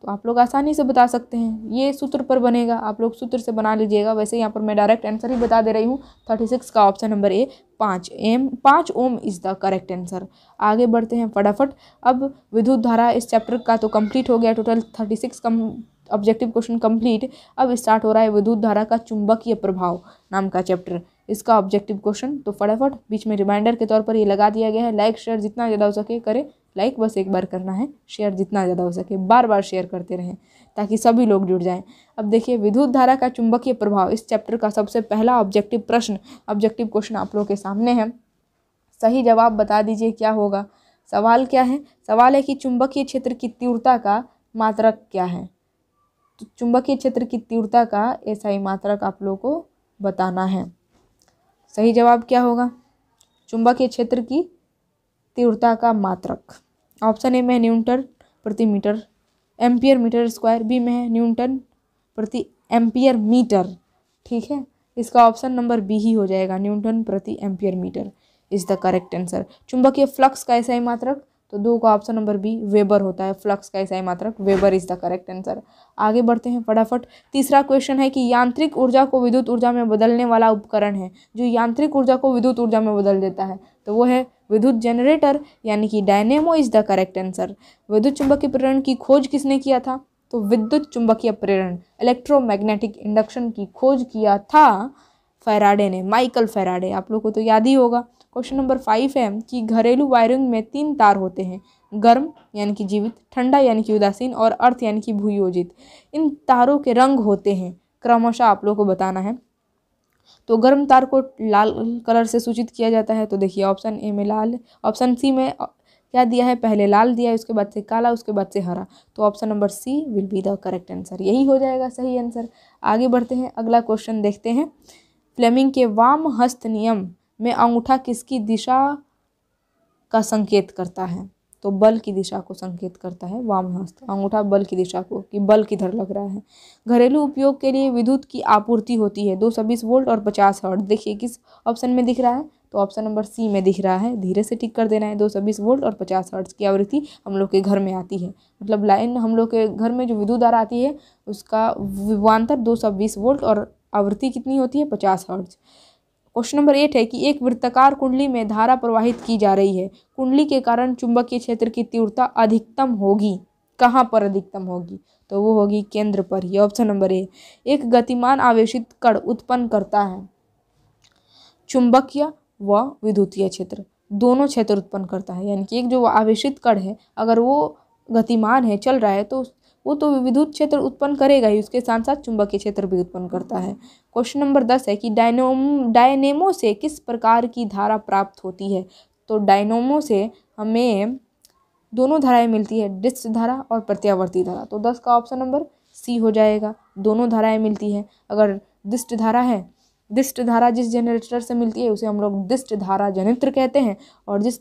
तो आप लोग आसानी से बता सकते हैं ये सूत्र पर बनेगा आप लोग सूत्र से बना लीजिएगा वैसे यहाँ पर मैं डायरेक्ट आंसर ही बता दे रही हूँ थर्टी सिक्स का ऑप्शन नंबर ए पाँच एम पाँच ohm is the correct answer आगे बढ़ते हैं फटाफट अब विद्युत धारा इस चैप्टर का तो कंप्लीट हो गया टोटल थर्टी सिक्स कम ऑब्जेक्टिव क्वेश्चन कंप्लीट अब स्टार्ट हो रहा है विद्युत धारा का चुंबकीय प्रभाव नाम का चैप्टर इसका ऑब्जेक्टिव क्वेश्चन तो फटाफट बीच में रिमाइंडर के तौर पर ये लगा दिया गया है लाइक शेयर जितना ज़्यादा हो सके करें लाइक बस एक बार करना है शेयर जितना ज़्यादा हो सके बार बार शेयर करते रहें ताकि सभी लोग जुड़ जाएं अब देखिए विद्युत धारा का चुंबकीय प्रभाव इस चैप्टर का सबसे पहला ऑब्जेक्टिव प्रश्न ऑब्जेक्टिव क्वेश्चन आप लोगों के सामने है सही जवाब बता दीजिए क्या होगा सवाल क्या है सवाल है कि चुंबकीय क्षेत्र की तीव्रता का मात्रक क्या है तो चुंबकीय क्षेत्र की तीव्रता का ऐसा ही मात्रक आप लोगों को बताना है सही जवाब क्या होगा चुंबकीय क्षेत्र की तीव्रता का मात्रक ऑप्शन ए में है न्यूटन प्रति meter ampere meter square B में है न्यूटन प्रति एम्पियर मीटर ठीक है इसका ऑप्शन नंबर बी ही हो जाएगा न्यूटन प्रति ampere meter is the correct answer चुंबकीय फ्लक्स का ऐसा ही मात्रक तो दो का ऑप्शन नंबर बी वेबर होता है फ्लक्स का ऐसा ही मात्रक weber is the correct answer आगे बढ़ते हैं फटाफट तीसरा क्वेश्चन है कि यांत्रिक ऊर्जा को विद्युत ऊर्जा में बदलने वाला उपकरण है जो यांत्रिक ऊर्जा को विद्युत ऊर्जा में बदल देता है तो वो है विद्युत जनरेटर यानी कि dynamo is the correct answer विद्युत चुंबकीय प्रेरण की खोज किसने किया था तो विद्युत चुंबकीय प्रेरण इलेक्ट्रोमैग्नेटिक इंडक्शन की खोज किया था फैराडे ने माइकल फैराडे आप लोग को तो याद ही होगा क्वेश्चन नंबर फाइव है कि घरेलू वायरिंग में तीन तार होते हैं गर्म यानी कि जीवित ठंडा यानी कि उदासीन और अर्थ यानी कि भूयोजित इन तारों के रंग होते हैं क्रमशः आप लोगों को बताना है तो गर्म तार को लाल कलर से सूचित किया जाता है तो देखिए ऑप्शन ए में लाल ऑप्शन सी में क्या दिया है पहले लाल दिया है उसके बाद से काला उसके बाद से हरा तो option number C will be the correct answer यही हो जाएगा सही आंसर आगे बढ़ते हैं अगला क्वेश्चन देखते हैं फ्लेमिंग के वाम हस्त नियम में अंगूठा किसकी दिशा का संकेत करता है तो बल की दिशा को संकेत करता है वाम हस्त अंगूठा बल की दिशा को कि बल किधर लग रहा है घरेलू उपयोग के लिए विद्युत की आपूर्ति होती है दो सौ बीस वोल्ट और पचास हर्ट देखिए किस ऑप्शन में दिख रहा है तो ऑप्शन नंबर सी में दिख रहा है धीरे से टिक कर देना है दो सौ बीस वोल्ट और पचास हर्ट्स की आवृत्ति हम लोग के घर में आती है मतलब लाइन हम लोग के घर में जो विद्युत धारा आती है उसका विवान्तर दो सौ बीस वोल्ट और आवृत्ति कितनी होती है पचास हर्ट्स क्वेश्चन नंबर एट है कि एक वृत्तकार कुंडली में धारा प्रवाहित की जा रही है कुंडली के कारण चुंबकीय क्षेत्र की तीव्रता अधिकतम होगी कहाँ पर अधिकतम होगी तो वो होगी केंद्र पर ही ऑप्शन नंबर ए एक गतिमान आवेशित कण उत्पन्न करता है चुंबकीय व विद्युतीय क्षेत्र दोनों क्षेत्र उत्पन्न करता है यानी कि एक जो आवेशित कण है अगर वो गतिमान है चल रहा है तो वो तो विद्युत क्षेत्र उत्पन्न करेगा ही उसके साथ साथ चुंबकीय क्षेत्र भी उत्पन्न करता है क्वेश्चन नंबर दस है कि डायनोम डायनेमो से किस प्रकार की धारा प्राप्त होती है तो डायनोमो से हमें दोनों धाराएं मिलती है डिस्ट धारा और प्रत्यावर्ती धारा तो दस का ऑप्शन नंबर सी हो जाएगा दोनों धाराएं मिलती हैं अगर दिष्ट धारा है दिष्ट धारा जिस जनरेटर से मिलती है उसे हम लोग दिष्ट धारा जनित्र कहते हैं और जिस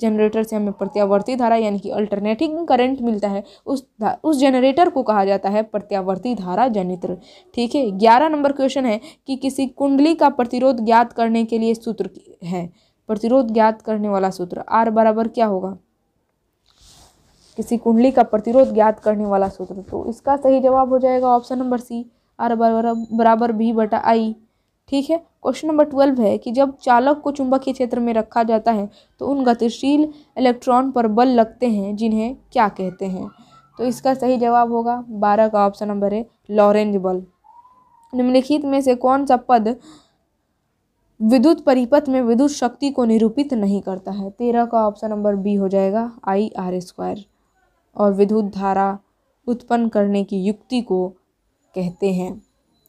जनरेटर से हमें प्रत्यावर्ती धारा यानी कि अल्टरनेटिंग करंट मिलता है उस उस जनरेटर को कहा जाता है प्रत्यावर्ती धारा जनित्र ठीक है ग्यारह नंबर क्वेश्चन है कि किसी कुंडली का प्रतिरोध ज्ञात करने के लिए सूत्र है प्रतिरोध ज्ञात करने वाला सूत्र आर बराबर क्या होगा किसी कुंडली का प्रतिरोध ज्ञात करने वाला सूत्र तो इसका सही जवाब हो जाएगा ऑप्शन नंबर सी आर बराबर बराबर बी बटा आई ठीक है क्वेश्चन नंबर ट्वेल्व है कि जब चालक को चुंबकीय क्षेत्र में रखा जाता है तो उन गतिशील इलेक्ट्रॉन पर बल लगते हैं जिन्हें क्या कहते हैं तो इसका सही जवाब होगा बारह का ऑप्शन नंबर है लॉरेंज बल निम्नलिखित में से कौन सा पद विद्युत परिपथ में विद्युत शक्ति को निरूपित नहीं करता है तेरह का ऑप्शन नंबर बी हो जाएगा आई आर स्क्वायर और विद्युत धारा उत्पन्न करने की युक्ति को कहते हैं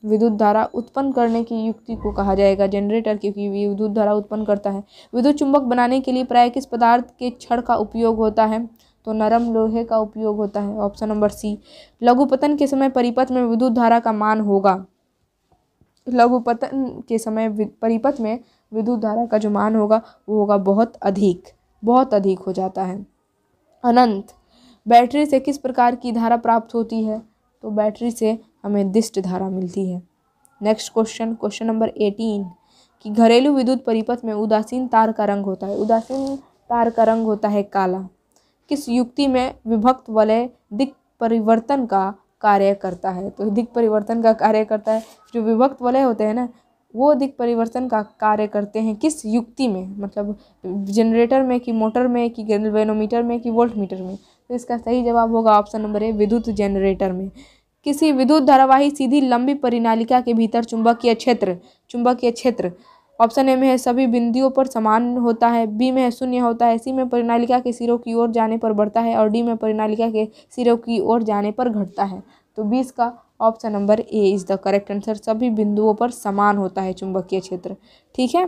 विद्युत धारा उत्पन्न करने की युक्ति को कहा जाएगा जनरेटर क्योंकि विद्युत धारा उत्पन्न करता है विद्युत चुंबक बनाने के लिए प्राय किस पदार्थ के छड़ का उपयोग होता है तो नरम लोहे का उपयोग होता है ऑप्शन नंबर सी लघुपतन के समय परिपथ में विद्युत धारा का मान होगा लघुपतन के समय परिपथ में विद्युत धारा का जो मान होगा वो होगा बहुत अधिक बहुत अधिक हो जाता है अनंत बैटरी से किस प्रकार की धारा प्राप्त होती है तो बैटरी से हमें दिष्ट धारा मिलती है next question question number eighteen कि घरेलू विद्युत परिपथ में उदासीन तार का रंग होता है उदासीन तार का रंग होता है काला किस युक्ति में विभक्त वलय दिक परिवर्तन का कार्य करता है तो दिक परिवर्तन का कार्य करता है जो विभक्त वलय होते हैं ना वो दिक परिवर्तन का कार्य करते हैं किस युक्ति में मतलब जनरेटर में कि मोटर में कि वेनोमीटर में कि मीटर में तो इसका सही जवाब होगा ऑप्शन नंबर ए विद्युत जनरेटर में किसी विद्युत धारावाही सीधी लंबी परिनालिका के भीतर चुंबकीय क्षेत्र चुंबकीय क्षेत्र ऑप्शन ए में है सभी बिंदुओं पर समान होता है बी में है शून्य होता है सी में परिनालिका के सिरों की ओर जाने पर बढ़ता है और डी में परिनालिका के सिरों की ओर जाने पर घटता है तो बीस का option number A is the correct answer सभी बिंदुओं पर समान होता है चुंबकीय क्षेत्र ठीक है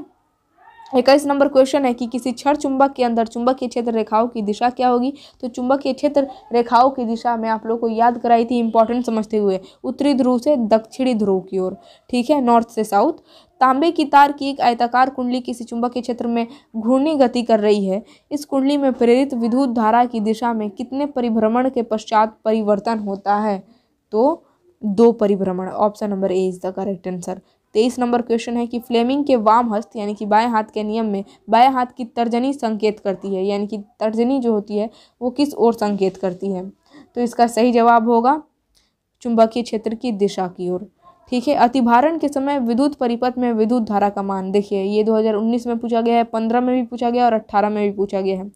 इक्कीस नंबर क्वेश्चन है कि किसी क्षण चुंबक के अंदर चुंबकीय क्षेत्र रेखाओं की दिशा क्या होगी तो चुंबकीय क्षेत्र रेखाओं की दिशा मैं आप लोगों को याद कराई थी इंपॉर्टेंट समझते हुए उत्तरी ध्रुव से दक्षिणी ध्रुव की ओर ठीक है नॉर्थ से साउथ तांबे की तार की एक आयताकार कुंडली किसी चुंबक के क्षेत्र में घूर्णी गति कर रही है इस कुंडली में प्रेरित विद्युत धारा की दिशा में कितने परिभ्रमण के पश्चात परिवर्तन होता है तो दो परिभ्रमण option number A is the correct answer तेईस नंबर क्वेश्चन है कि फ्लेमिंग के वाम हस्त यानी कि बाएं हाथ के नियम में बाएं हाथ की तर्जनी संकेत करती है यानी कि तर्जनी जो होती है वो किस ओर संकेत करती है तो इसका सही जवाब होगा चुंबकीय क्षेत्र की दिशा की ओर ठीक है अतिभारण के समय विद्युत परिपथ में विद्युत धारा का मान देखिए ये 2019 में पूछा गया है 15 में भी पूछा गया और 18 में भी पूछा गया है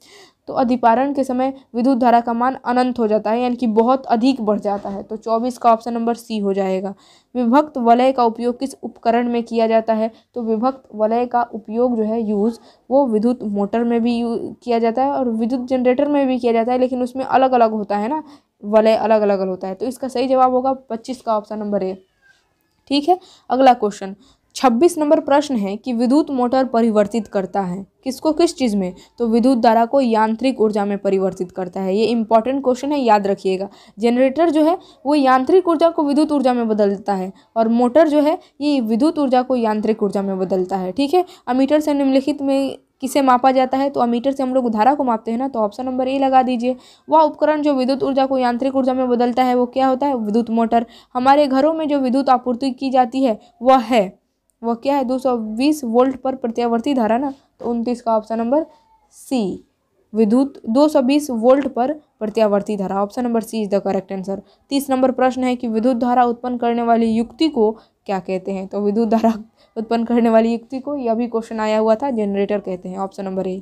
तो अधिपारण के समय विद्युत धारा का मान अनंत हो जाता है यानी कि बहुत अधिक बढ़ जाता है तो चौबीस का ऑप्शन नंबर सी हो जाएगा विभक्त वलय का उपयोग किस उपकरण में किया जाता है तो विभक्त वलय का उपयोग जो है यूज़ वो विद्युत मोटर में भी किया जाता है और विद्युत जनरेटर में भी किया जाता है लेकिन उसमें अलग अलग होता है ना वलय अलग अलग होता है तो इसका सही जवाब होगा पच्चीस का ऑप्शन नंबर ए ठीक है अगला क्वेश्चन छब्बीस नंबर प्रश्न है कि विद्युत मोटर परिवर्तित करता है किसको किस चीज़ में तो विद्युत धारा को यांत्रिक ऊर्जा में परिवर्तित करता है ये इंपॉर्टेंट क्वेश्चन है याद रखिएगा जनरेटर जो है वो यांत्रिक ऊर्जा को विद्युत ऊर्जा में बदलता है और मोटर जो है ये विद्युत ऊर्जा को यांत्रिक ऊर्जा में बदलता है ठीक है अमीटर से निम्नलिखित में किसे मापा जाता है तो अमीटर से हम लोग धारा को मापते हैं ना तो ऑप्शन नंबर ए लगा दीजिए वह उपकरण जो विद्युत ऊर्जा को यांत्रिक ऊर्जा में बदलता है वो क्या होता है विद्युत मोटर हमारे घरों में जो विद्युत आपूर्ति की जाती है वह है वह क्या है 220 वोल्ट पर प्रत्यावर्ती धारा ना तो उनतीस का ऑप्शन नंबर सी विद्युत 220 वोल्ट पर प्रत्यावर्ती धारा option number C is the correct answer तीस नंबर प्रश्न है कि विद्युत धारा उत्पन्न करने वाली युक्ति को क्या कहते हैं तो विद्युत धारा उत्पन्न करने वाली युक्ति को यह भी क्वेश्चन आया हुआ था जनरेटर कहते हैं ऑप्शन नंबर ए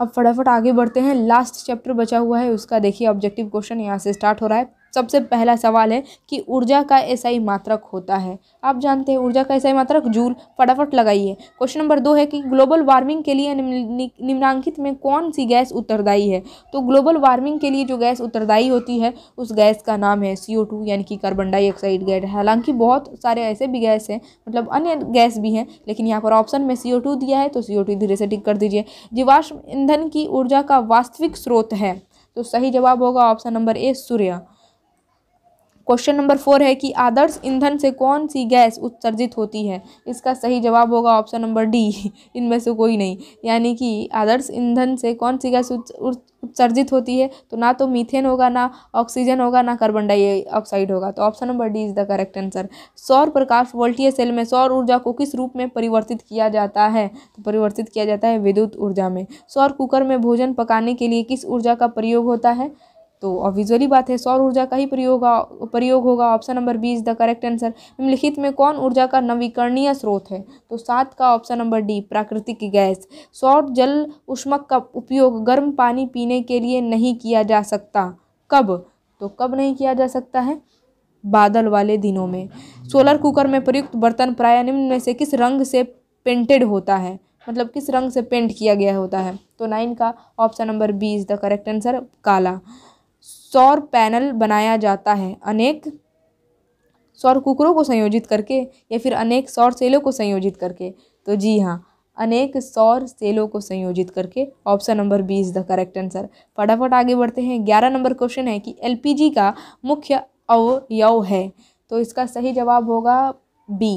अब फटाफट आगे बढ़ते हैं लास्ट चैप्टर बचा हुआ है उसका देखिए ऑब्जेक्टिव क्वेश्चन यहाँ से स्टार्ट हो रहा है सबसे पहला सवाल है कि ऊर्जा का एसआई मात्रक होता है आप जानते हैं ऊर्जा का एसआई मात्रक जूल फटाफट लगाइए क्वेश्चन नंबर दो है कि ग्लोबल वार्मिंग के लिए निम्नांकित में कौन सी गैस उत्तरदायी है तो ग्लोबल वार्मिंग के लिए जो गैस उत्तरदायी होती है उस गैस का नाम है सी यानी कि कार्बन डाइऑक्साइड गैस हालांकि बहुत सारे ऐसे भी गैस हैं मतलब अन्य गैस भी हैं लेकिन यहाँ पर ऑप्शन में सी दिया है तो सी धीरे से टिक कर दीजिए जीवाश्म ईंधन की ऊर्जा का वास्तविक स्रोत है तो सही जवाब होगा ऑप्शन नंबर ए सूर्य क्वेश्चन नंबर फोर है कि आदर्श ईंधन से कौन सी गैस उत्सर्जित होती है इसका सही जवाब होगा ऑप्शन नंबर डी इनमें से कोई नहीं यानी कि आदर्श ईंधन से कौन सी गैस उत्सर्जित होती है तो ना तो मीथेन होगा ना ऑक्सीजन होगा ना कार्बन डाइऑक्साइड होगा तो option number D is the correct answer सौर प्रकाश वोल्टीय सेल में सौर ऊर्जा को किस रूप में परिवर्तित किया जाता है तो परिवर्तित किया जाता है विद्युत ऊर्जा में सौर कुकर में भोजन पकाने के लिए किस ऊर्जा का प्रयोग होता है तो और विजुअली बात है सौर ऊर्जा का ही प्रयोग प्रयोग होगा option number B is the correct answer निम्नलिखित में कौन ऊर्जा का नवीकरणीय स्रोत है तो सात का ऑप्शन नंबर डी प्राकृतिक गैस सौर जल उष्मक का उपयोग गर्म पानी पीने के लिए नहीं किया जा सकता कब तो कब नहीं किया जा सकता है बादल वाले दिनों में सोलर कुकर में प्रयुक्त बर्तन प्राय निम्न में से किस रंग से पेंटेड होता है मतलब किस रंग से पेंट किया गया होता है तो नाइन का option number B is the correct answer काला सौर पैनल बनाया जाता है अनेक सौर कुकरों को संयोजित करके या फिर अनेक सौर सेलों को संयोजित करके तो जी हाँ अनेक सौर सेलों को संयोजित करके option number B is the correct answer फटाफट आगे बढ़ते हैं ग्यारह नंबर क्वेश्चन है कि एलपीजी का मुख्य अवयव है तो इसका सही जवाब होगा बी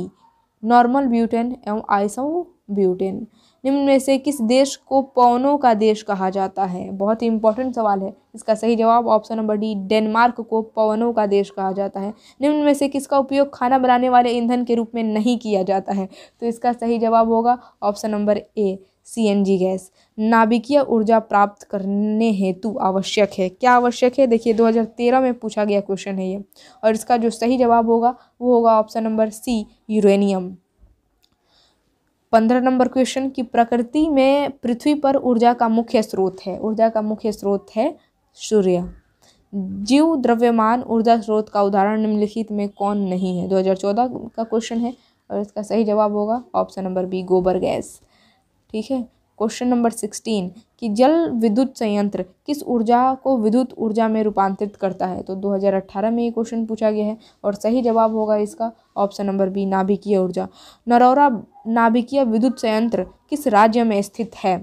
नॉर्मल ब्यूटेन एवं आइसो ब्यूटेन निम्न में से किस देश को पौनों का देश कहा जाता है बहुत ही इंपॉर्टेंट सवाल है इसका सही जवाब ऑप्शन नंबर डी डेनमार्क को पवनों का देश कहा जाता है निम्न में से किसका उपयोग खाना बनाने वाले ईंधन के रूप में नहीं किया जाता है तो इसका सही जवाब होगा option number A CNG gas नाभिकीय ऊर्जा प्राप्त करने हेतु आवश्यक है क्या आवश्यक है देखिए 2013 में पूछा गया क्वेश्चन है ये और इसका जो सही जवाब होगा वो होगा ऑप्शन नंबर सी यूरेनियम पंद्रह नंबर क्वेश्चन की प्रकृति में पृथ्वी पर ऊर्जा का मुख्य स्रोत है ऊर्जा का मुख्य स्रोत है सूर्य जीव द्रव्यमान ऊर्जा स्रोत का उदाहरण निम्नलिखित में कौन नहीं है 2014 का क्वेश्चन है और इसका सही जवाब होगा ऑप्शन नंबर बी गोबर गैस ठीक है क्वेश्चन नंबर सिक्सटीन कि जल विद्युत संयंत्र किस ऊर्जा को विद्युत ऊर्जा में रूपांतरित करता है तो 2018 में ये क्वेश्चन पूछा गया है और सही जवाब होगा इसका ऑप्शन नंबर बी नाभिकीय ऊर्जा नरौरा नाभिकीय विद्युत संयंत्र किस राज्य में स्थित है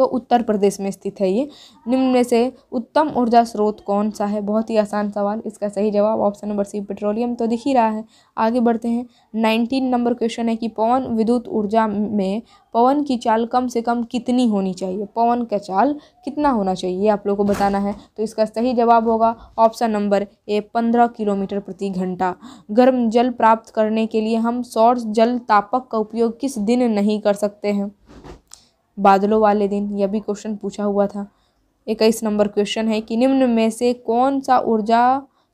तो उत्तर प्रदेश में स्थित है ये निम्न में से उत्तम ऊर्जा स्रोत कौन सा है बहुत ही आसान सवाल इसका सही जवाब ऑप्शन नंबर सी पेट्रोलियम तो दिख ही रहा है आगे बढ़ते हैं नाइनटीन नंबर क्वेश्चन है कि पवन विद्युत ऊर्जा में पवन की चाल कम से कम कितनी होनी चाहिए पवन का चाल कितना होना चाहिए आप लोगों को बताना है तो इसका सही जवाब होगा ऑप्शन नंबर ए पंद्रह किलोमीटर प्रति घंटा गर्म जल प्राप्त करने के लिए हम सौर जल तापक का उपयोग किस दिन नहीं कर सकते हैं बादलों वाले दिन यह भी क्वेश्चन पूछा हुआ था इक्कीस नंबर क्वेश्चन है कि निम्न में से कौन सा ऊर्जा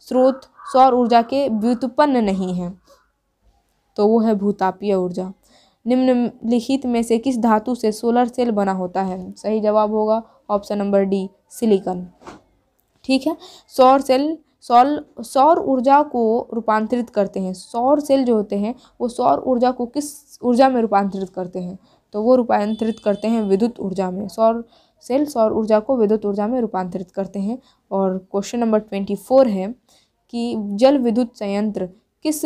स्रोत सौर ऊर्जा के व्युत्पन्न नहीं है तो वो है भूतापीय ऊर्जा निम्नलिखित में से किस धातु से सोलर सेल बना होता है सही जवाब होगा ऑप्शन नंबर डी सिलिकन ठीक है सौर सेल सौल सौर ऊर्जा को रूपांतरित करते हैं सौर सेल जो होते हैं वो सौर ऊर्जा को किस ऊर्जा में रूपांतरित करते हैं तो वो रूपांतरित करते हैं विद्युत ऊर्जा में सौर सेल सौर ऊर्जा को विद्युत ऊर्जा में रूपांतरित करते हैं और क्वेश्चन नंबर ट्वेंटी फोर है कि जल विद्युत संयंत्र किस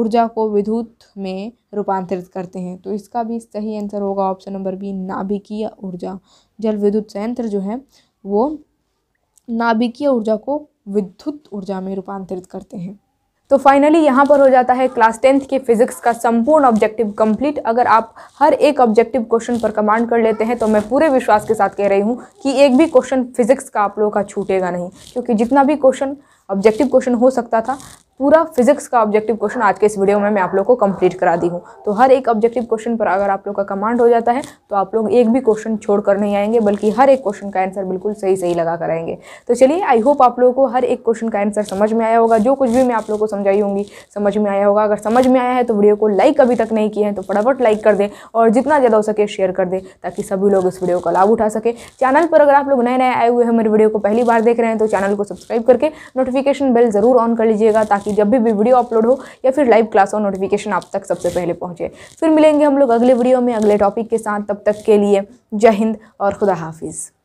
ऊर्जा को विद्युत में रूपांतरित करते हैं तो इसका भी सही आंसर होगा ऑप्शन नंबर बी नाभिकीय ऊर्जा जल विद्युत संयंत्र जो है वो नाभिकीय ऊर्जा को विद्युत ऊर्जा में रूपांतरित करते हैं तो फाइनली यहाँ पर हो जाता है क्लास टेंथ के फिजिक्स का संपूर्ण ऑब्जेक्टिव कंप्लीट अगर आप हर एक ऑब्जेक्टिव क्वेश्चन पर कमांड कर लेते हैं तो मैं पूरे विश्वास के साथ कह रही हूँ कि एक भी क्वेश्चन फिजिक्स का आप लोगों का छूटेगा नहीं क्योंकि जितना भी क्वेश्चन ऑब्जेक्टिव क्वेश्चन हो सकता था पूरा फिजिक्स का ऑब्जेक्टिव क्वेश्चन आज के इस वीडियो में मैं आप लोग को कंप्लीट करा दी हूँ तो हर एक ऑब्जेक्टिव क्वेश्चन पर अगर आप लोग का कमांड हो जाता है तो आप लोग एक भी क्वेश्चन छोड़कर नहीं आएंगे बल्कि हर एक क्वेश्चन का आंसर बिल्कुल सही सही लगा कर आएंगे तो चलिए आई होप आप लोगों को हर एक क्वेश्चन का आंसर समझ में आया होगा जो कुछ भी मैं आप लोग को समझाई होंगी समझ में आया होगा अगर समझ में आया है तो वीडियो को लाइक अभी तक नहीं किए हैं तो फटाफट लाइक कर दें और जितना ज़्यादा हो सके शेयर कर दें ताकि सभी लोग इस वीडियो का लाभ उठा सके चैनल पर अगर आप लोग नए नए आए हुए हैं मेरे वीडियो को पहली बार देख रहे हैं तो चैनल को सब्सक्राइब करके नोटिफिकेशन बेल ज़रूर ऑन कर लीजिएगा ताकि ताकि जब भी वीडियो अपलोड हो या फिर लाइव क्लास हो नोटिफिकेशन आप तक सबसे पहले पहुँचे फिर मिलेंगे हम लोग अगले वीडियो में अगले टॉपिक के साथ तब तक के लिए जय हिंद और खुदा हाफिज़